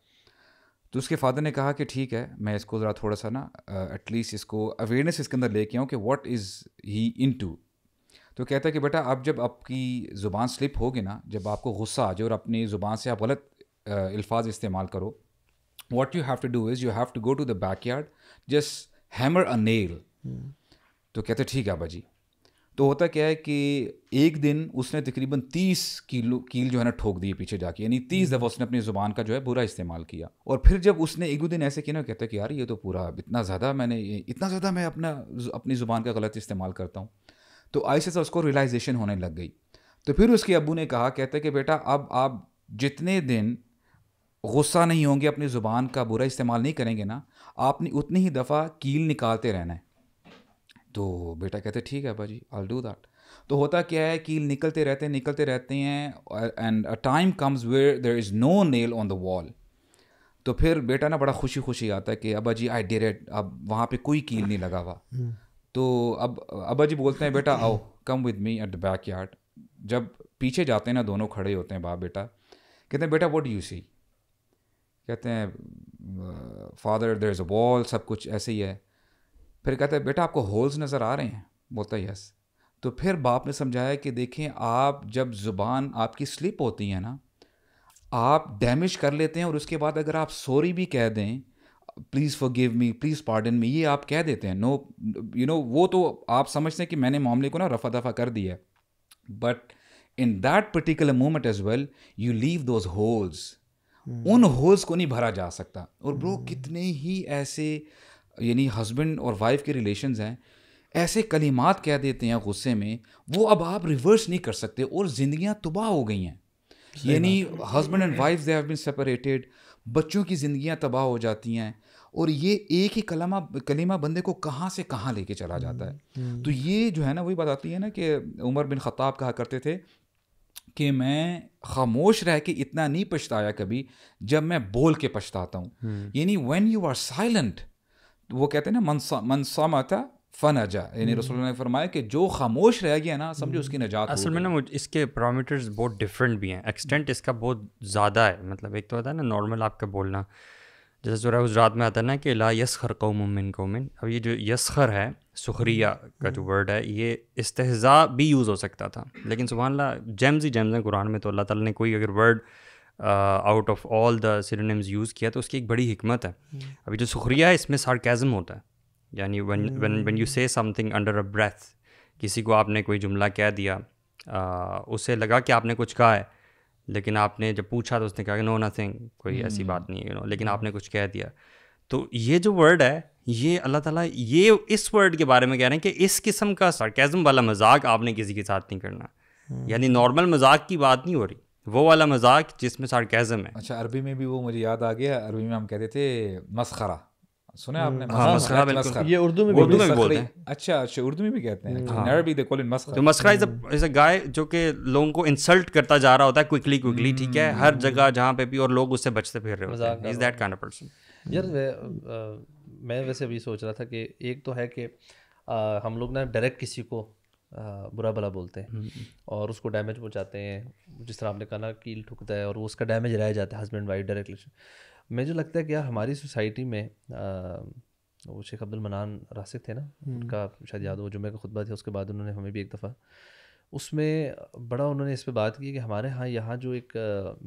तो उसके फादर ने कहा कि ठीक है मैं इसको ज़रा थोड़ा सा ना एटलीस्ट इसको अवेयरनेस इसके अंदर लेके आऊँ कि what is he into तो कहता है कि बेटा आप जब आपकी ज़ुबान स्लिप होगी ना जब आपको गुस्सा आ जाए और अपनी ज़ुबान से आप गलत अल्फाज इस्तेमाल करो what you have to do is you have to go to the backyard just hammer a nail तो कहते ठीक है अबा जी तो होता क्या है कि एक दिन उसने तकरीबन तीस किलो कील जो है ना ठोक दिए पीछे जाके यानी तीस दफ़ा उसने अपनी ज़ुबान का जो है बुरा इस्तेमाल किया और फिर जब उसने एक दो दिन ऐसे किया ना कहता कि यार ये तो पूरा इतना ज़्यादा मैंने इतना ज़्यादा मैं अपना अपनी ज़ुबान का गलत इस्तेमाल करता हूँ तो ऐसे से उसको रियलाइजेशन होने लग गई तो फिर उसके अबू ने कहा कहते कि बेटा अब आप जितने दिन गुस्सा नहीं होंगे अपनी ज़ुबान का बुरा इस्तेमाल नहीं करेंगे ना आपने उतनी ही दफ़ा कील निकालते रहना है तो बेटा कहते ठीक है भाजी आई डू दैट तो होता क्या है कील निकलते रहते हैं निकलते रहते हैं and a time comes where there is no nail on the wall तो फिर बेटा ना बड़ा खुशी खुशी आता है कि अबा जी आई डेरेट अब वहाँ पे कोई कील नहीं लगा हुआ हम्म। तो अब अबा जी बोलते हैं बेटा आओ come with me at the backyard जब पीछे जाते हैं ना दोनों खड़े होते हैं बाप बेटा कहते हैं बेटा वॉट यू सी कहते हैं father there is a wall सब कुछ ऐसे ही है फिर कहता है बेटा आपको होल्स नज़र आ रहे हैं बोलता है यस तो फिर बाप ने समझाया कि देखें आप जब ज़ुबान आपकी स्लिप होती है ना आप डैमेज कर लेते हैं और उसके बाद अगर आप सॉरी भी कह दें please forgive me please pardon me ये आप कह देते हैं नो यू नो वो तो आप समझते हैं कि मैंने मामले को ना रफा दफा कर दिया but in that particular moment as well you leave those holes उन होल्स को नहीं भरा जा सकता और ब्रो hmm. कितने ही ऐसे यानी हस्बैंड और वाइफ के रिलेशन हैं ऐसे कलीमात कह देते हैं गुस्से में वो अब आप रिवर्स नहीं कर सकते और ज़िंदियाँ तबाह हो गई हैं यानी husband and wife they have been separated बच्चों की ज़िंदियाँ तबाह हो जाती हैं और ये एक ही कलमा कलीमा बंदे को कहाँ से कहाँ लेके चला जाता है हम्म, हम्म। तो ये जो है ना वही बात आती है ना कि उमर बिन ख़ताब कहा करते थे कि मैं खामोश रह के इतना नहीं पछताया कभी जब मैं बोल के पछताता हूँ हम्म। यानी वेन यू आर साइलेंट वो कहते हैं ना मनसामता फनजा यानी हम्म। रसोल ने फरमाया कि जो खामोश रह गया ना समझो हम्म। उसकी नजात असल में ना इसके पैरामीटर्स बहुत डिफरेंट भी हैं एक्सटेंट इसका बहुत ज़्यादा है मतलब एक तो होता है ना नॉर्मल आपका बोलना जैसे जो रात में आता है ना कि ला यसखर कौमिन कौमिन अब ये जो यसखर है सुखरिया हम्म। का जो वर्ड है ये इस्तेजा भी यूज़ हो सकता था लेकिन सुबह ला जेम्स ही जेम्स हैं कुरान में तो अल्लाह ताला ने कोई अगर word out of all the synonyms use किया तो उसकी एक बड़ी हमत है हम्म। अभी जो सुखरिया है इसमें सार्केज़म होता है यानी when when when you say something under a breath किसी को आपने कोई जुमला कह दिया आ, uh, उसे लगा कि आपने कुछ कहा है लेकिन आपने जब पूछा तो उसने कहा कि नो नथिंग कोई ऐसी हम्म। बात नहीं है नो लेकिन आपने कुछ कह दिया तो ये जो वर्ड है ये अल्लाह ताला ये इस वर्ड के बारे में कह रहे हैं कि इस किस्म का सरकेज़म वाला मजाक आपने किसी के साथ नहीं करना यानी नॉर्मल हम्म। मजाक की बात नहीं हो रही वो वाला मजाक जिसमें सार्केजम है अच्छा अरबी में भी वो मुझे याद आ गया अरबी में हम कहते थे मस्खरा सुने हम्म। आपने हाँ, मस्खरा बिल्कुल ये उर्दू में उर्दू में भी बोलते हैं अच्छा अच्छा उर्दू में भी कहते हैं हाँ। अरबी दे कॉल इन मस्खरा तो मस्खरा इज अ इज अ गाय जो कि लोगों को इंसल्ट करता जा रहा होता है क्विकली क्विकली ठीक है हम्म। हर जगह जहाँ पे भी और लोग उससे बचते फिर रहे होते is that kind of person यार मैं वैसे अभी सोच रहा था कि एक तो है कि हम लोग ना डायरेक्ट किसी को बुरा भला बोलते हैं हम्म। और उसको डैमेज पहुँचाते हैं जिस तरह आपने कहा ना कील ठुकता है और वो उसका डैमेज रह जाता है हस्बैंड वाइफ डायरेक्ट रिलेशन मुझे लगता है कि यार हमारी सोसाइटी में वो शेख अब्दुल मनान रासिक थे ना हम्म। उनका शायद याद हो जुमे का खुतबा था उसके बाद उन्होंने हमें भी एक दफ़ा उसमें बड़ा उन्होंने इस पर बात की कि हमारे यहाँ यहाँ जो एक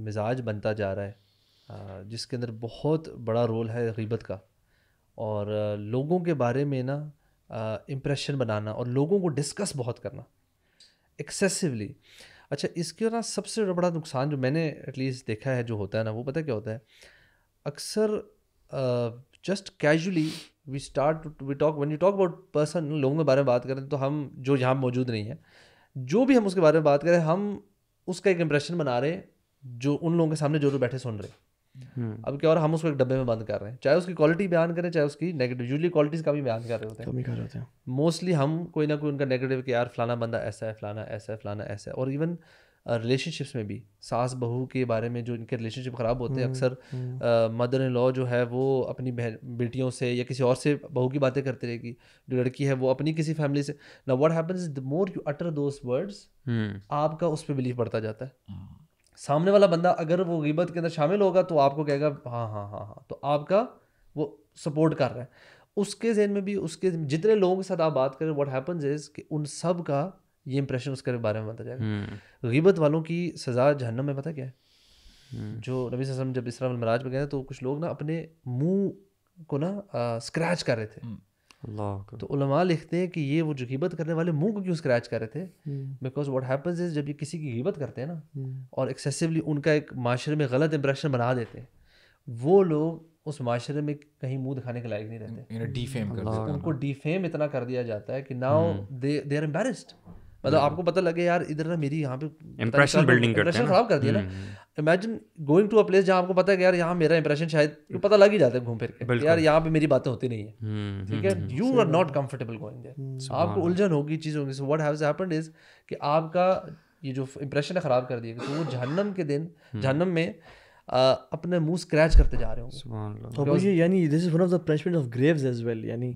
मिजाज बनता जा रहा है जिसके अंदर बहुत बड़ा रोल है गीबत का और लोगों के बारे में ना इम्प्रेशन बनाना और लोगों को डिस्कस बहुत करना एक्सेसिवली अच्छा इसके ना सबसे बड़ा नुकसान जो मैंने एटलीस्ट देखा है जो होता है ना वो पता क्या होता है अक्सर just casually we start we talk when you talk about person लोगों के बारे में बात करें तो हम जो यहाँ मौजूद नहीं है जो भी हम उसके बारे में बात करें हम उसका एक इम्प्रेशन बना रहे हैं जो उन लोगों के सामने जो जो बैठे सुन रहे हैं हम्म। अब क्या और हम उसको एक डब्बे में बंद कर रहे हैं चाहे उसकी क्वालिटी बयान करें चाहे उसकी नेगेटिव यूजली क्वालिटीज का भी बयान कर रहे होते हैं मोस्टली हम कोई ना कोई उनका नेगेटिव कि यार फलाना बंदा ऐसा है फलाना ऐसा है फलाना ऐसा है और इवन रिलेशनशिप्स में भी सास बहू के बारे में जो इनके रिलेशनशिप ख़राब होते हैं हम्म, अक्सर मदर इन लॉ जो है वो अपनी बहन बेटियों से या किसी और से बहू की बातें करती रहेगी जो लड़की है वो अपनी किसी फैमिली से ना what happens the more you utter those words आपका उस पर बिलीव बढ़ता जाता है हाँ। सामने वाला बंदा अगर वो गिबत के अंदर शामिल होगा तो आपको कहेगा हाँ हाँ हाँ हाँ तो आपका वो सपोर्ट कर रहा है उसके जहन में भी उसके जितने लोगों के साथ आप बात करें वट हैपन्स इज कि उन सब का ये इंप्रेशन उसके बारे में बता जाएगा हम्म। गिबत वालों की सज़ा जहनम में पता क्या है हम्म। जो नबी सब जब इसरा मराज में गए तो कुछ लोग ना अपने मुंह को ना स्क्रैच कर रहे थे हम्म। तो उलमा लिखते हैं कि ये वो जो गिबत करने वाले मुंह को क्यों स्क्रैच कर रहे थे बिकॉज वट हैपेंस इज जब ये किसी की गिबत करते हैं ना हम्म। और एक्सेसिवली उनका एक माशरे में गलत इंप्रेशन बना देते हैं वो लोग उस माशरे में कहीं मुंह दिखाने के लायक नहीं रहते डीफेम कर तो देते उनको डीफेम इतना कर दिया जाता है कि नाउ दे आर एम्बेरस्ड मतलब हम्म। आपको पता लगे यार इधर ना मेरी यहाँ पे इंप्रेशन बिल्डिंग खराब कर दिया ना हम्म। Imagine going to a place जहाँ आपको पता है कि यार यहाँ मेरा इंप्रेशन शायद तो पता लग ही जाता है घूम फिर के यार यहाँ पे मेरी बातें होती नहीं है हम्म, हम्म, ठीक है you are not comfortable going आपको उलझन होगी चीज़ होगी वट हैज हैपेंड इज कि आपका ये जो इंप्रेशन है ख़राब कर दिया तो वो जहनम के दिन हम्म। जहनम में आ, अपने मुंह स्क्रैच करते जा रहे होंगे तो ये यानी this is one of the punishment of graves as well यानी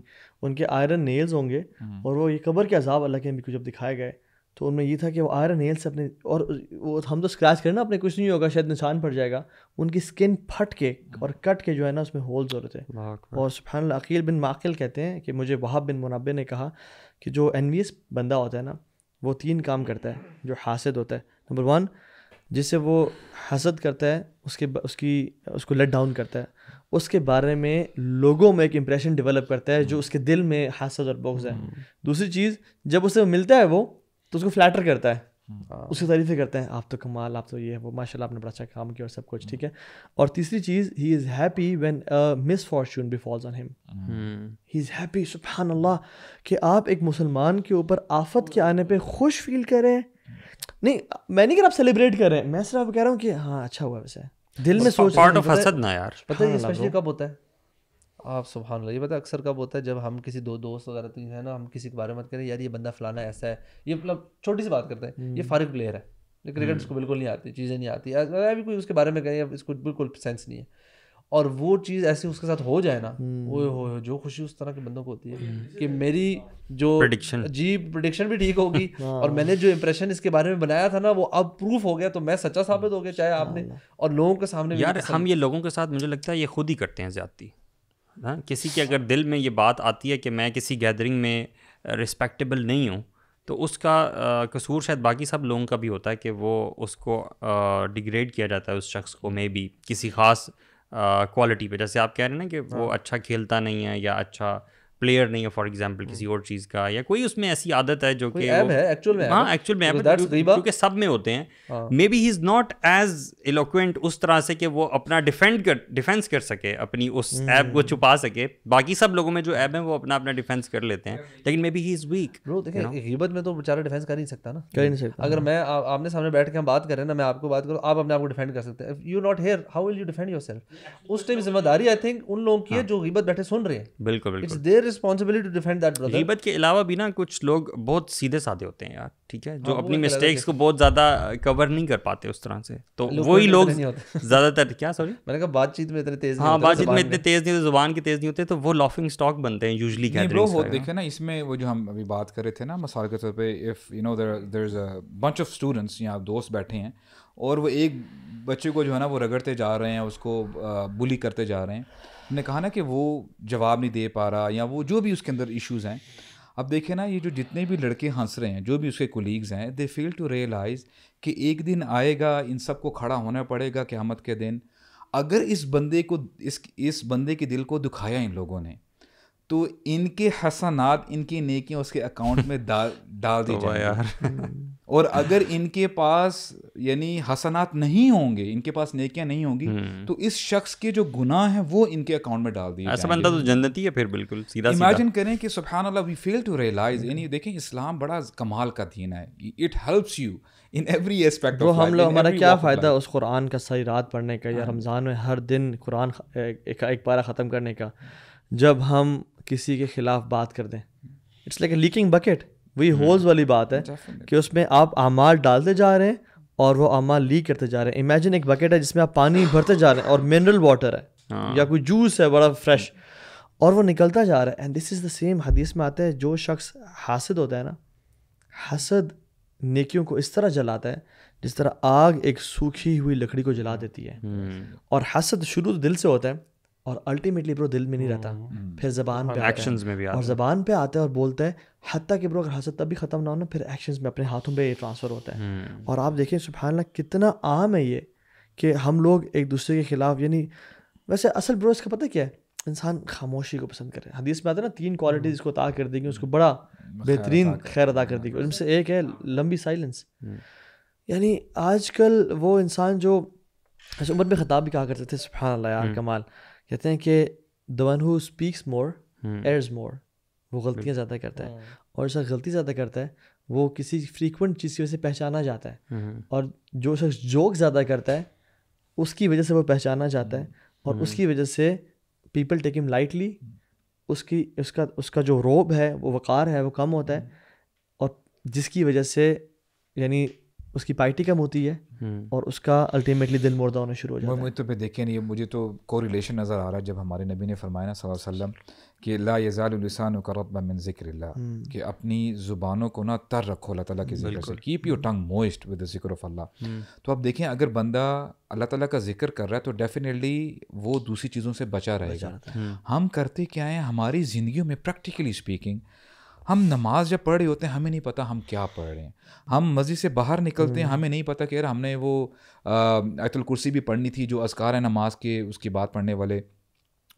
उनके आयरन नेल्स होंगे और वो ये कबर के अजाब अल्लाह के नबी को जब दिखाए गए तो उनमें ये था कि वो आयरन हेल से अपने और वो हम तो स्क्रैच करें ना अपने कुछ नहीं होगा शायद निशान पड़ जाएगा उनकी स्किन फट के और कट के जो है ना उसमें होल्स हो रहे थे और सुबहान अकील बिन माकिल कहते हैं कि मुझे वहाब बिन मुनबे ने कहा कि जो एन बंदा होता है ना वो तीन काम करता है जो हासद होता है नंबर वन जिससे वो हसद करता है उसके उसकी उसको लेट डाउन करता है उसके बारे में लोगों में एक इम्प्रेशन डेवलप करता है जो उसके दिल में हासद और बोग्ज है हम्म। दूसरी चीज़ जब उसे मिलता है वो तो उसको फ्लैटर करता है हम्म। हाँ। उसकी तारीफें करते हैं आप तो कमाल आप तो ये वो माशाल्लाह आपने बड़ा अच्छा काम किया और सब कुछ ठीक है हम्म। और तीसरी चीज़ he is happy when misfortune befalls on him he is happy सुबहान अल्लाह कि आप एक मुसलमान के ऊपर आफत के आने पे खुश फील करें नहीं मैं नहीं कि आप सेलिब्रेट करें मैं सिर्फ कह रहा हूँ कि हाँ अच्छा हुआ वैसे दिल में सोच पार्ट ऑफ हसद ना यार पता है स्पेशली कब होता है आप सुबहान ये पता अक्सर कब होता है जब हम किसी दो दोस्त वगैरह तो है ना हम किसी के बारे में बात करें यार ये बंदा फलाना ऐसा है ये मतलब छोटी सी बात करते हैं ये हम्म। फारिक प्लेयर है क्रिकेट हम्म। उसको बिल्कुल नहीं आती चीज़ें नहीं आती अभी कोई उसके बारे में कहें इसको बिल्कुल सेंस नहीं है और वो चीज़ ऐसी उसके साथ हो जाए ना वो हम्म। हो जो खुशी उस तरह के बंदों को होती है कि मेरी जो प्रडिक्शन जी प्रडिक्शन भी ठीक होगी हाँ। और मैंने जो इम्प्रेशन इसके बारे में बनाया था ना वो अब प्रूफ हो गया तो मैं सच्चा साबित हो गया चाहे आपने हाँ। और लोगों के सामने यार हम ये लोगों के साथ मुझे लगता है ये खुद ही करते हैं ज्यादा ना किसी के अगर दिल में ये बात आती है कि मैं किसी गैदरिंग में रिस्पेक्टेबल uh, नहीं हूँ तो उसका आ, uh, कसूर शायद बाकी सब लोगों का भी होता है कि वो उसको डिग्रेड uh, किया जाता है उस शख्स को मे बी किसी ख़ास क्वालिटी पे जैसे आप कह रहे हैं ना कि वो हाँ। अच्छा खेलता नहीं है या अच्छा प्लेयर नहीं है फॉर एग्जाम्पल हम्म। किसी और चीज़ का या कोई उसमें ऐसी आदत है जो कि हाँ एक्चुअल में क्योंकि सब में होते हैं maybe he is not as eloquent उस तरह से कि वो अपना डिफेंड कर डिफेंस कर सके अपनी उस हम्म। ऐप को छुपा सके बाकी सब लोगों में जो ऐप है वो अपना अपना डिफेंस कर लेते हैं लेकिन maybe he is weak गिबत में तो बेचारा डिफेंस कर ही सकता ना कर ही नहीं सकता अगर हाँ। मैं आपने सामने बैठ के हम बात करें ना मैं आपको बात करूँ आप अपने आपको डिफेंड कर सकते हैं you not here how will you defend your उस टाइम जिम्मेदारी आई थिंक उन लोगों की है हाँ। जो गिबत बैठे सुन रहे हैं बिल्कुल बिल्कुल responsibility to defend that brother गीबत के अलावा भी ना कुछ लोग बहुत सीधे साधे होते हैं यार ठीक है जो हाँ, अपनी मिस्टेक्स को बहुत ज़्यादा कवर नहीं कर पाते उस तरह से तो वही लोग ज़्यादातर क्या सॉरी मैंने कहा बातचीत में इतने तेज़ हाँ बातचीत में इतने तेज़ नहीं होते जुबान के तेज़ नहीं होते तो वो लॉफिंग स्टॉक बनते हैं यूजली देखे ना इसमें वो जो हम अभी बात कर रहे थे ना मिसाल के तौर पर if you know there is a bunch of students यहाँ दोस्त बैठे हैं और वो एक बच्चे को जो है ना वो रगड़ते जा रहे हैं उसको बुली करते जा रहे हैं आपने कहा ना कि वो जवाब नहीं दे पा रहा या वो जो भी उसके अंदर इश्यूज़ हैं अब देखें ना ये जो जितने भी लड़के हंस रहे हैं जो भी उसके कोलीग्स हैं दे फेल टू रियलाइज़ कि एक दिन आएगा इन सब को खड़ा होना पड़ेगा क़्यामत के दिन अगर इस बंदे को इस इस बंदे के दिल को दुखाया इन लोगों ने तो इनके हसनात इनकी नेकियां उसके अकाउंट में डाल डाल दी तो जाए यार और अगर इनके पास यानी हसनात नहीं होंगे इनके पास नेकियां नहीं होंगी हम्म। तो इस शख्स के जो गुनाह हैं वो इनके अकाउंट में डाल दिए ऐसा बंदा तो जन्नती है फिर बिल्कुल सीधा इमेजिन करें कि सुबहान Allah we fail to realize यानी देखें इस्लाम बड़ा कमाल का दीन है it helps you in every aspect वो हम लोग हमारा क्या फ़ायदा उस कुरान का सही रात पढ़ने का या हाँ। रमज़ान में हर दिन कुरान एक बार ख़त्म करने का जब हम किसी के खिलाफ बात कर दें it's like a leaking bucket वही होल्स hmm. वाली बात है Definitely. कि उसमें आप अमाल डालते जा रहे हैं और वो अमाल लीक करते जा रहे हैं इमेजिन एक बकेट है जिसमें आप पानी भरते जा रहे हैं और मिनरल वाटर है हाँ. या कोई जूस है बड़ा फ्रेश और वो निकलता जा रहा है and this is the same हदीस में आता है जो शख्स हासद होता है ना हसद नेकियों को इस तरह जलाता है जिस तरह आग एक सूखी हुई लकड़ी को जला देती है hmm. और हसद शुरू दिल से होता है और अल्टीमेटली ब्रो दिल में नहीं रहता हम्म। हम्म। फिर जबान पे एक्शन में भी और जबान पे आता है और बोलता है हती कि ब्रो अगर हसद तब भी ख़त्म ना हो ना फिर एक्शन में अपने हाथों पर ट्रांसफ़र होता है हम्म। और आप देखिए सुबहानला कितना आम है ये कि हम लोग एक दूसरे के ख़िलाफ़ यानी वैसे असल ब्रो इसका पता क्या है इंसान खामोशी को पसंद करे हदीस में आता है ना तीन क्वालिटीज़ इसको अदा कर देगी उसको बड़ा बेहतरीन खैर अदा कर हाँ। देगी से एक है लंबी साइलेंस यानी आजकल वो इंसान जो उम्र में खताब भी कहा करते थे सुबहान यार कमाल कहते हैं कि the one who speaks more errs more वो गलतियाँ ज़्यादा करता है हाँ। और जो गलती ज़्यादा करता है वो किसी फ्रीक्वेंट चीज़ की वजह से पहचाना जाता है हम्म। और जो शख्स जोक ज़्यादा करता है उसकी वजह से वो पहचाना जाता है और हम्म। उसकी वजह से पीपल टेक हिम लाइटली उसकी उसका उसका जो रोब है वो वक़ार है वो कम होता है और जिसकी वजह से यानी उसकी पार्टी कम होती है हम्म। और उसका अल्टीमेटली दिल मुर्दा होना शुरू हो जाता है मुझे तो पे देखे नहीं मुझे तो को रिलेशन नज़र आ रहा है जब हमारे नबी ने फरमाया ना सल्लल्लाहु अलैहि वसल्लम कि ला यज़ालसान का मिन ज़िक्र हम्म। कि अपनी ज़ुबानों को ना तर रखो अल्लाह ताला के ज़िक्र से keep your tongue moist with the ज़िक्र ऑफ अल्लाह तो आप देखें अगर बंदा अल्लाह ताला का जिक्र कर रहा है तो डेफिनेटली वो दूसरी चीज़ों से बचा रहेगा हम्म। हम करते क्या है हमारी ज़िंदगी में प्रैक्टिकली स्पीकिंग हम नमाज जब पढ़ रहे होते हैं हमें नहीं पता हम क्या पढ़ रहे हैं हम मस्जिद से बाहर निकलते हैं हम्म। हमें नहीं पता कि यार हमने वो आयतुल कुर्सी भी पढ़नी थी जो असकार है नमाज के उसके बाद पढ़ने वाले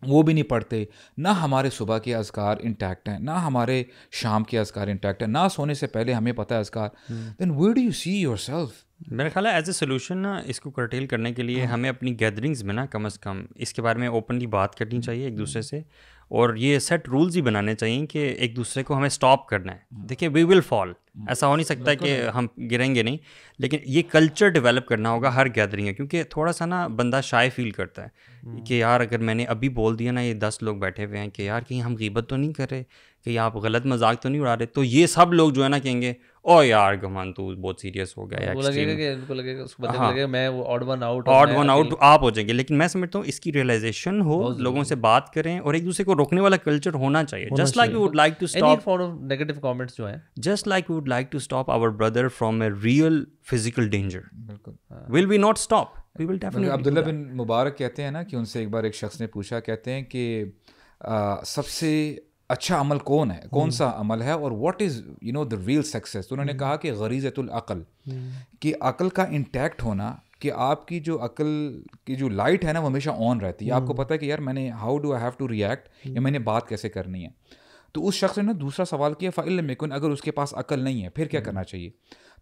वो भी नहीं पढ़ते ना हमारे सुबह के अजकार इंटैक्ट हैं ना हमारे शाम के अजकार इंटैक्ट हैं ना सोने से पहले हमें पता है अजकार then way do you see yourself मेरा ख्याल है एज ए सोल्यूशन ना इसको कर्टेल करने के लिए हाँ। हमें अपनी गैदरिंग्स में ना कम अज़ कम इसके बारे में ओपनली बात करनी हम्म। चाहिए एक दूसरे से और ये सेट रूल्स ही बनाने चाहिए कि एक दूसरे को हमें स्टॉप करना है हम्म। देखिए वी विल फॉल ऐसा हो नहीं सकता कि हम गिरेंगे नहीं लेकिन ये कल्चर डेवलप करना होगा हर गैदरिंग में क्योंकि थोड़ा सा ना बंदा शाय फील करता है हम्म। कि यार अगर मैंने अभी बोल दिया ना ये दस लोग बैठे हुए हैं कि यार कहीं हम गीबत तो नहीं कर रहे कहीं आप गलत मजाक तो नहीं उड़ा रहे तो ये सब लोग जो है ना कहेंगे ओ यार गमान तू बहुत सीरियस हो गया वो लगेगा लगेगा उस बंदे हाँ। मैं वो आउट वन आउट आप हो जाएंगे लेकिन मैं समझता हूँ इसकी रियलाइजेशन हो लोगों से बात करें और एक दूसरे को रोकने वाला कल्चर होना चाहिए just like would like to stop negative comments जो है just like would like to stop our brother from a real physical danger will be not stop we will definitely Abdullah bin Mubarak कहते हैं ना कि उनसे एक बार एक शख्स ने पूछा कहते हैं कि सबसे अच्छा अमल कौन है कौन हम्म। सा अमल है और what is you know the real success तो उन्होंने हम्म। कहा कि गरीज़तुलअक़ल हम्म। कि अक़ल का इंटैक्ट होना कि आपकी जो अकल की जो लाइट है ना वो हमेशा ऑन रहती है आपको पता है कि यार मैंने how do I have to react या मैंने बात कैसे करनी है तो उस शख्स ने ना दूसरा सवाल किया फ़ाइल मेकुन अगर उसके पास अकल नहीं है फिर क्या करना चाहिए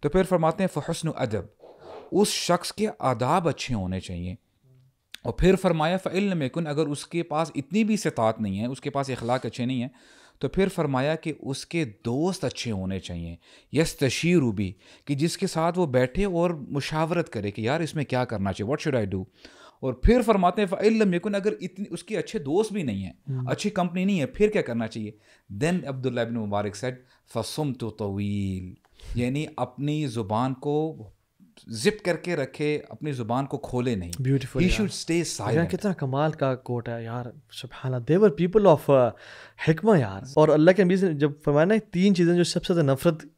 तो फिर फरमाते हैं फ़हसन अदब उस शख्स के आदाब अच्छे होने चाहिए और फिर फरमाया फ़िल में कन अगर उसके पास इतनी भी सतात नहीं है उसके पास अखलाक अच्छे नहीं हैं तो फिर फरमाया कि उसके दोस्त अच्छे होने चाहिए यस तशीर भी कि जिसके साथ वो बैठे और मुशावरत करे कि यार इसमें क्या करना चाहिए व्हाट शुड आई डू और फिर फरमाते हैं फ़िल यकुन अगर इतनी उसके अच्छे दोस्त भी नहीं हैं हम्म। अच्छी कंपनी नहीं है फिर क्या करना चाहिए देन अब्दुल्ला मुबारक सेट फसुम तो तवील यानी अपनी ज़ुबान को जिप करके रखे अपनी जुबान को खोले नहीं beautiful he should stay silent कितना कमाल का कोट है यार सुभान देवर पीपल ऑफ हिकमा यार और अल्लाह के नबी जब फरमाया ना तीन चीज़ें जो सबसे ज़्यादा नफरत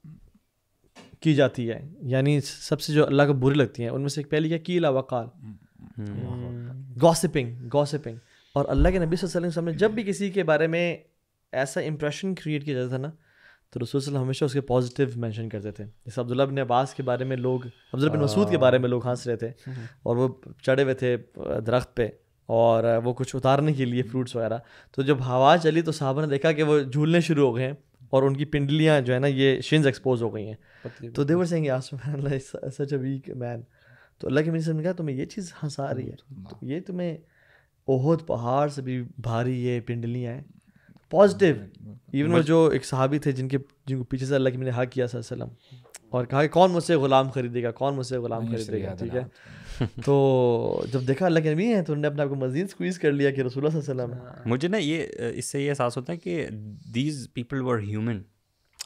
की जाती है यानी सबसे जो अल्लाह को बुरी लगती है उनमें से एक पहली क्या कीला वकाल गॉसिपिंग गॉसिपिंग और अल्लाह के नबी वसल्लम जब भी किसी के बारे में ऐसा इंप्रेशन क्रिएट किया जाता था ना तो रसूल हमेशा उसके पॉजिटिव मेंशन करते थे जैसे अब्दुल्ला बिन अब्बास के बारे में लोग अब्दुल्ला बिन मसूद के बारे में लोग हंस रहे थे हम्म। और वो चढ़े हुए थे दरख्त पे और वो कुछ उतारने के लिए फ्रूट्स वगैरह तो जब हवा चली तो साहब ने देखा कि वो झूलने शुरू हो गए हैं और उनकी पिंडलियाँ जो है ना ये शिन्स एक्सपोज हो गई हैं तो देवर सिंह सच अ वीक मैन तो अल्लाह के मिनी ने कहा तुम्हें ये चीज़ हंसा रही है तो ये तुम्हें ओहद पहाड़ से भी भारी ये पिंडलियाँ हैं पॉजिटिव इवन वो जो एक सहाबी थे जिनके जिनको पीछे से अल्लाह की मैंने हाँ किया सलम और कहा कि कौन मुझसे ग़ुलाम खरीदेगा कौन मुझसे ग़ुलाम खरीदेगा ठीक है तो जब देखा अल्लाह के नबी है तो उन्होंने अपने आप को मजीद स्क्वीज़ कर लिया कि रसूल सल्लम हाँ। मुझे ना ये इससे ये एहसास होता है कि दीज पीपल वर ह्यूमन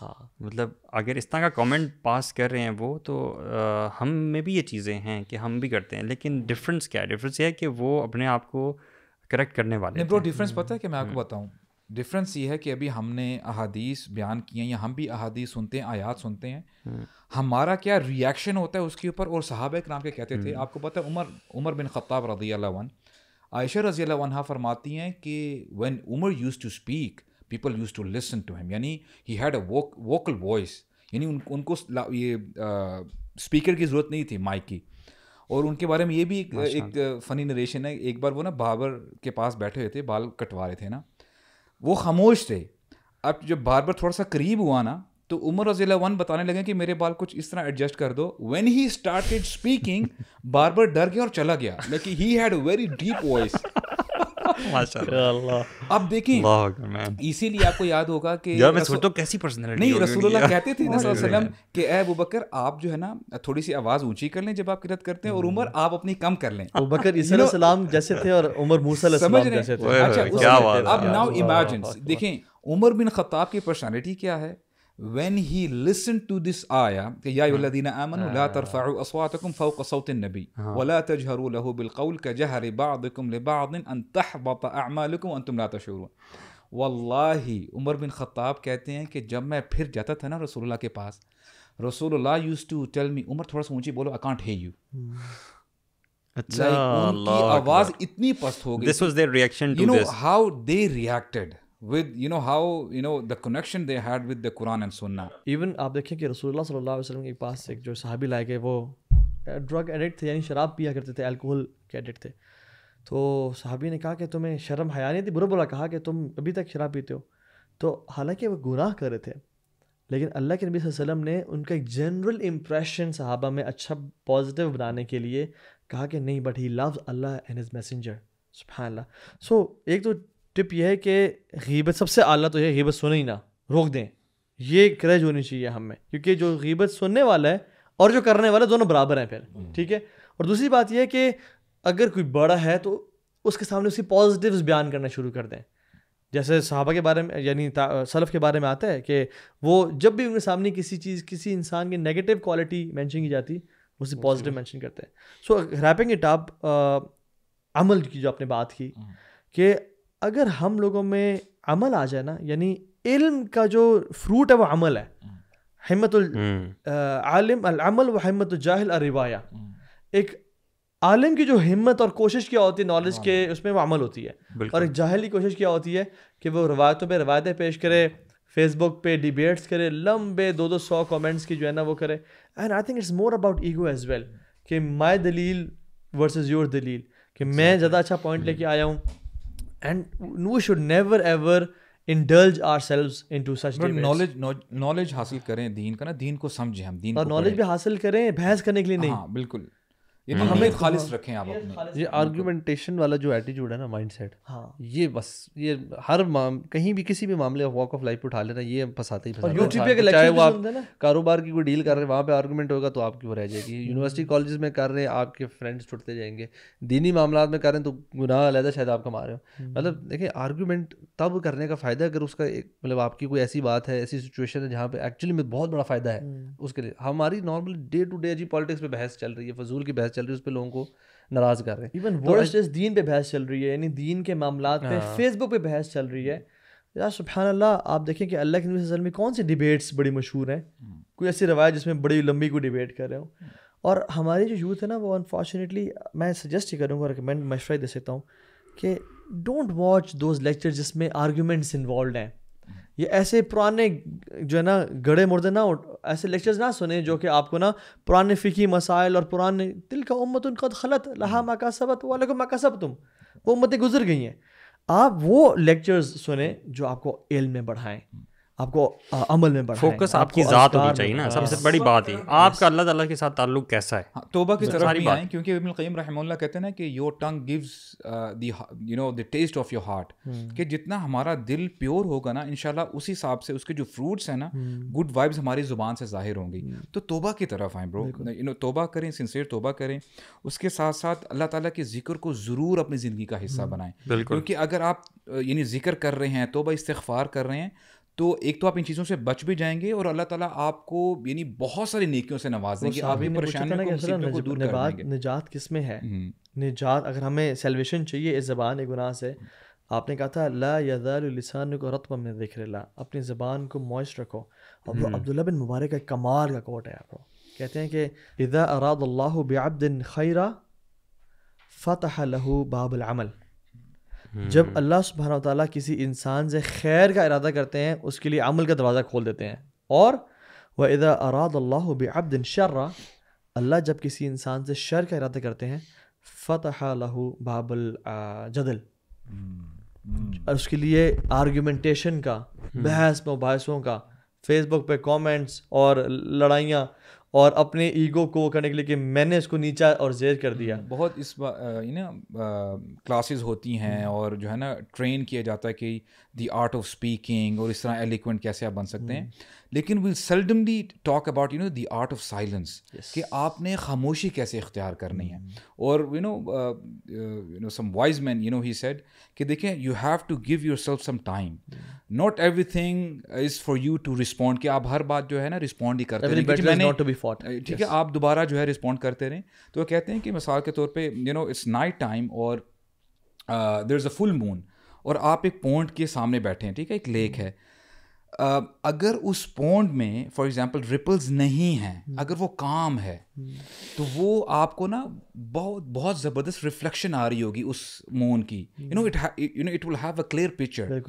हाँ मतलब अगर इस तरह का कमेंट पास कर रहे हैं वो तो आ, हम में भी ये चीज़ें हैं कि हम भी करते हैं लेकिन डिफरेंस क्या है डिफरेंस ये है कि वो अपने आप को करेक्ट करने वाले डिफरेंस पता है कि मैं आपको हम्म। बताऊँ डिफरेंस ये है कि अभी हमने अहादीस बयान किए हैं या हम भी अहादीस सुनते हैं आयात सुनते हैं हम्म। हमारा क्या रिएक्शन होता है उसके ऊपर और सहाब नाम के कहते थे हम्म। आपको पता है उमर उमर बिन ख़त्ताब रजी वन आयशा रजी वन फरमाती हैं कि when Umar used to speak people used to listen to him यानी he had a vocal voice यानी उन, उनको ये स्पीकर की ज़रूरत नहीं थी माइक की और उनके बारे में ये भी एक, एक फ़नी नरेशन है एक बार वो ना बाबर के पास बैठे हुए थे बाल कटवा रहे थे ना वो खामोश थे अब जब बार बार थोड़ा सा करीब हुआ ना तो उमर रजीला वन बताने लगे कि मेरे बाल कुछ इस तरह एडजस्ट कर दो वेन ही स्टार्टेड स्पीकिंग बार बार डर गया और चला गया लेकिन he had very deep voice अब देखिए इसीलिए आपको याद होगा कि यार मैं सोचता कैसी पर्सनैलिटी नहीं रसूलुल्लाह कहते थे ना वसल्लम कि ए अबू बकर आप जो है ना थोड़ी सी आवाज ऊंची कर लें जब आप किरत करते हैं और उमर हम्म। आप अपनी कम कर लें अबू बकर ईसा सलाम जैसे थे और उमर मूसा समझ रहे हैं अच्छा अब नाउ इमेजिन देखें उमर बिन खत्ताब की पर्सनैलिटी क्या है when he listened to this ayah يا أيها الذين آمنوا لا ترفعوا أصواتكم فوق صوت النبي ولا تجهروا له بالقول كجهر بعضكم لبعض أن تحبط أعمالكم وأنتم لا تشعرون वल्लाही Umar बिन ख़त्ताब कहते हैं कि जब मैं फिर जाता था ना रसूलुल्लाह के पास रसूलुल्लाह used to tell me Umar थोड़ा सा ऊंची बोलो आई कांट हे यू अच्छा like, आवाज इतनी पस्त हो गई this was their reaction to this how they reacted with you know how you know the connection they had with the Quran and Sunnah. Even आप देखें कि रसूलुल्लाह सल्लल्लाहु अलैहि वसल्लम के पास एक जो सहाबी लाए गए वो ड्रग एडिक्ट थे यानी शराब पिया करते थे अल्कोहल के एडिक्ट थे तो साहबी ने कहा कि तुम्हें शर्म हया नहीं थी बुरा बुरा कहा कि तुम अभी तक शराब पीते हो तो हालांकि वो गुनाह कर रहे थे लेकिन अल्लाह के नबी वसल्लम ने उनका एक जनरल इम्प्रेशन साहबा में अच्छा पॉजिटिव बनाने के लिए कहा कि नहीं but he loves Allah and his messenger सुबह सो एक तो टिप यह है कि गीबत सबसे आला तो यह गीबत सुने ही ना रोक दें ये क्रेज होनी चाहिए हमें क्योंकि जो गीबत सुनने वाला है और जो करने वाला है दोनों बराबर हैं फिर हम्म। ठीक है और दूसरी बात यह है कि अगर कोई बड़ा है तो उसके सामने उसकी पॉजिटिव्स बयान करना शुरू कर दें जैसे साहबा के बारे में यानी सलफ़ के बारे में आता है कि वो जब भी उनके सामने किसी चीज़ किसी इंसान की नेगेटिव क्वालिटी मैंशन की जाती उसे पॉजिटिव अच्छा। मैंशन करते हैं सो रैपिंग इट अप अमल की जो आपने बात की हम्म। कि अगर हम लोगों में अमल आ जाए ना यानी इल्म का जो फ्रूट है वो अमल है हम्म। हिम्मत हम्म। आलिम अमल व हिम्मत जाहिल रिवाया हम्म। एक आलिम की जो हिम्मत और कोशिश क्या होती है नॉलेज हाँ। के उसमें वो अमल होती है और एक जाहिल की कोशिश क्या होती है कि वो रवायतों पर रवायतें पेश करे फेसबुक पे डिबेट्स करे लंबे दो दो सौ कमेंट्स की जो है ना वो करे and I think it's more about ego as well कि माई दलील वर्सेस योर दलील कि मैं ज़्यादा अच्छा पॉइंट लेके आया हूँ and we should never ever indulge ourselves into such knowledge knowledge हासिल करें दीन का ना दीन को समझें हम दीन और हाँ, नॉलेज भी हासिल करें बहस करने के लिए हाँ, नहीं हाँ, बिल्कुल ये तो हमें हम्म। खालिस हाँ। रखें आप अपने ये आर्गुमेंटेशन वाला जो एटीट्यूड है ना माइंडसेट हाँ ये बस ये हर माम कहीं भी किसी भी मामले वॉक ऑफ लाइफ उठा लेना ये फंसाते ही फंसाते चाहे वो आप कारोबार की कोई डील कर रहे हैं वहाँ पे आर्गूमेंट होगा तो आपकी वो रह जाएगी यूनिवर्सिटी कॉलेज में कर रहे हैं आपके फ्रेंड्स छुटते जाएंगे दीनी मामला में कर रहे हैं तो गुनाह अलहदा शायद आप कमा रहे हो हम्म। मतलब देखिए आर्गूमेंट तब करने का फ़ायदा अगर उसका एक मतलब आपकी कोई ऐसी बात है ऐसी सिचुएशन है जहाँ पे एक्चुअली में बहुत बड़ा फ़ायदा है हम्म। उसके लिए हमारी नॉर्मल डे टू डे जी पॉलिटिक्स पे बहस चल रही है फजूल की बहस चल रही है उस पर लोगों को नाराज़ कर रहे हैं इवन वर्स्ट इस दीन पे बहस चल रही है यानी दीन के मामला पे फेसबुक हाँ। पे बहस चल रही है यार सुबहान अल्लाह आप देखें कि अल्लाह के नबी में कौन सी डिबेट्स बड़ी मशहूर हैं हम्म। कोई ऐसी रवायत जिसमें बड़ी लंबी कोई डिबेट कर रहे हो हम्म। और हमारी जो यूथ है ना वो अनफॉर्चुनेटली मैं सजेस्ट ही करूँगा रिकमेंड मशवरा दे सकता हूँ कि डोंट वॉच दोज लेक्चर जिसमें आर्ग्यूमेंट्स इन्वॉल्व हैं ये ऐसे पुराने जो है ना गड़े मुर्दे ना ऐसे लेक्चर्स ना सुने जो कि आपको ना पुराने फ़िकी मसाइल और पुराने दिल का उम्मत उनका तो खलत लहा मकासबत का सब तुम वो उम्मतें गुजर गई हैं आप वो लेक्चर्स सुने जो आपको इल्म में बढ़ाएं आपको अमल में बढ़ाए फोकस आपकी जात होनी चाहिए ना सबसे बड़ी बात है आपका अल्लाह ताला के साथ ताल्लुक कैसा है हाँ, तोबा की तरफ भी आए क्योंकि इब्न कय्यम रहमहुल्लाह कहते हैं ना कि your tongue gives the you know the taste of your heart कि जितना हमारा दिल प्योर होगा ना इंशाल्लाह उसी हिसाब से उसके जो फ्रूट्स हैं ना गुड हम्म। वाइब्स हमारी जुबान से जाहिर होंगी हम्म। तो तोबा की तरफ आए ब्रो यू नो तोबा करें सिंसियर तोबा करें उसके साथ साथ अल्लाह ताला के जिक्र को ज़रूर अपनी ज़िंदगी का हिस्सा हम्म। बनाएं क्योंकि अगर आप यानी जिक्र कर रहे हैं तोबा इस्तिगफार कर रहे हैं तो एक तो आप इन चीज़ों से बच भी जाएंगे और अल्लाह ताला आपको यानी बहुत सारी नेकियों से नवाज देंगे आप भी परेशान निजात, किस में है हम्म। निजात अगर हमें सेल्वेशन चाहिए इस ज़बान गुनाह से आपने कहा था ला यदालसान को रतब में दिख ला अपनी ज़बान को मॉइस्ट रखो अब हम्म। अब्दुल्ला बिन मुबारक का कमाल का कोट है आपको कहते हैं कि इदा अरादल्ला अल्लाह खैरा फ़तह लहू बाबुलमल जब हम्म। अल्लाह सुबहान ताली किसी इंसान से खैर का इरादा करते हैं उसके लिए अमल का दरवाज़ा खोल देते हैं और वह इदा अराद अल्लाह शर्रा अल्लाह जब किसी इंसान से शर का इरादा करते हैं फ़तह लहू बाबल जदल हम्म। और उसके लिए आर्गुमेंटेशन का हम्म। बहस मुबासों का फेसबुक पे कमेंट्स और लड़ाइयाँ और अपने ईगो को करने के लिए कि मैंने इसको नीचा और जेर कर दिया हम्म, बहुत इस ना क्लासेस होती हैं हम्म। और जो है ना ट्रेन किया जाता है कि दी आर्ट ऑफ स्पीकिंग और इस तरह एलिक्वेंट कैसे आप बन सकते हैं हम्म। लेकिन will seldomly talk about you know the art of silence कि आपने खामोशी कैसे इख्तियार करनी है hmm. और you know you know some wise man you know he said कि देखें you have to give yourself some time not everything is for you to respond कि आप हर बात जो है ना रिस्पॉन्ड ही करते हैं ठीक है आप दोबारा जो है रिस्पॉन्ड करते रहें तो कहते हैं कि मिसाल के तौर पर you know it's night time और there is a full moon और आप एक पॉइंट के सामने बैठे हैं ठीक है एक लेक hmm. है अगर उस पोंड में फॉर एग्जाम्पल रिपल्स नहीं हैं हम्म। अगर वो काम है हम्म। तो वो आपको ना बहुत बहुत ज़बरदस्त रिफ्लेक्शन आ रही होगी उस मून की you know it you know it will have a clear picture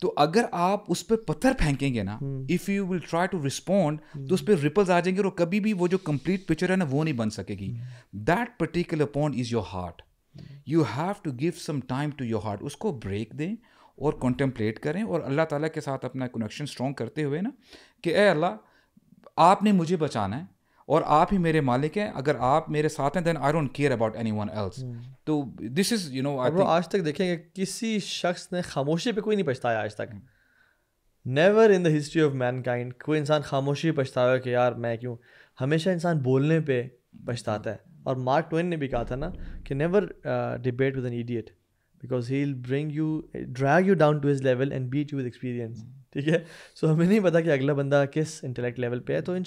तो अगर आप उस पर पत्थर फेंकेंगे ना if you will try to respond तो उस हम्म। पर रिपल्स आ जाएंगे और कभी भी वो जो कंप्लीट पिक्चर है ना वो नहीं बन सकेगी that particular point is your heart you have to give some time to your heart उसको ब्रेक दें और कॉन्टेम्पलेट करें और अल्लाह ताला के साथ अपना कनेक्शन स्ट्रॉन्ग करते हुए ना कि ए अल्लाह आपने मुझे बचाना है और आप ही मेरे मालिक हैं अगर आप मेरे साथ हैं then I don't care about anyone else तो this is you know I आज तक देखेंगे किसी शख्स ने खामोशी पे कोई नहीं पछताया आज तक never in the history of mankind कोई इंसान खामोशी पछताया कि यार मैं क्यों हमेशा इंसान बोलने पे पछताता है और मार्क ट्वेन ने भी कहा था ना कि never debate with an idiot because he will bring you drag you down to his level and beat you with experience ठीक है सो हमें नहीं पता कि अगला बंदा किस इंटेलेक्ट लेवल पे है तो इन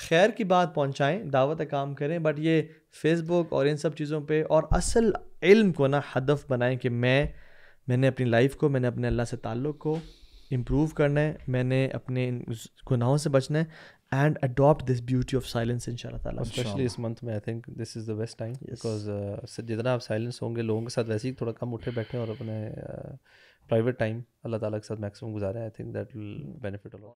खैर की बात पहुँचाएँ दावत काम करें बट ये फेसबुक और इन सब चीज़ों पर और असल इल्म को ना हदफ बनाएं कि मैं मैंने अपनी लाइफ को मैंने अपने अल्लाह से ताल्लुक़ को इम्प्रूव करना है मैंने अपने गुनाहों से बचना है and adopt this beauty of silence इंशाल्लाह especially इस मंथ में I think this is the best time because जितना आप साइलेंस होंगे लोगों के साथ वैसे ही थोड़ा कम उठे बैठे और अपने प्राइवेट uh, टाइम अल्लाह ताला के साथ मैक्सिमम गुजारें I think that will benefit a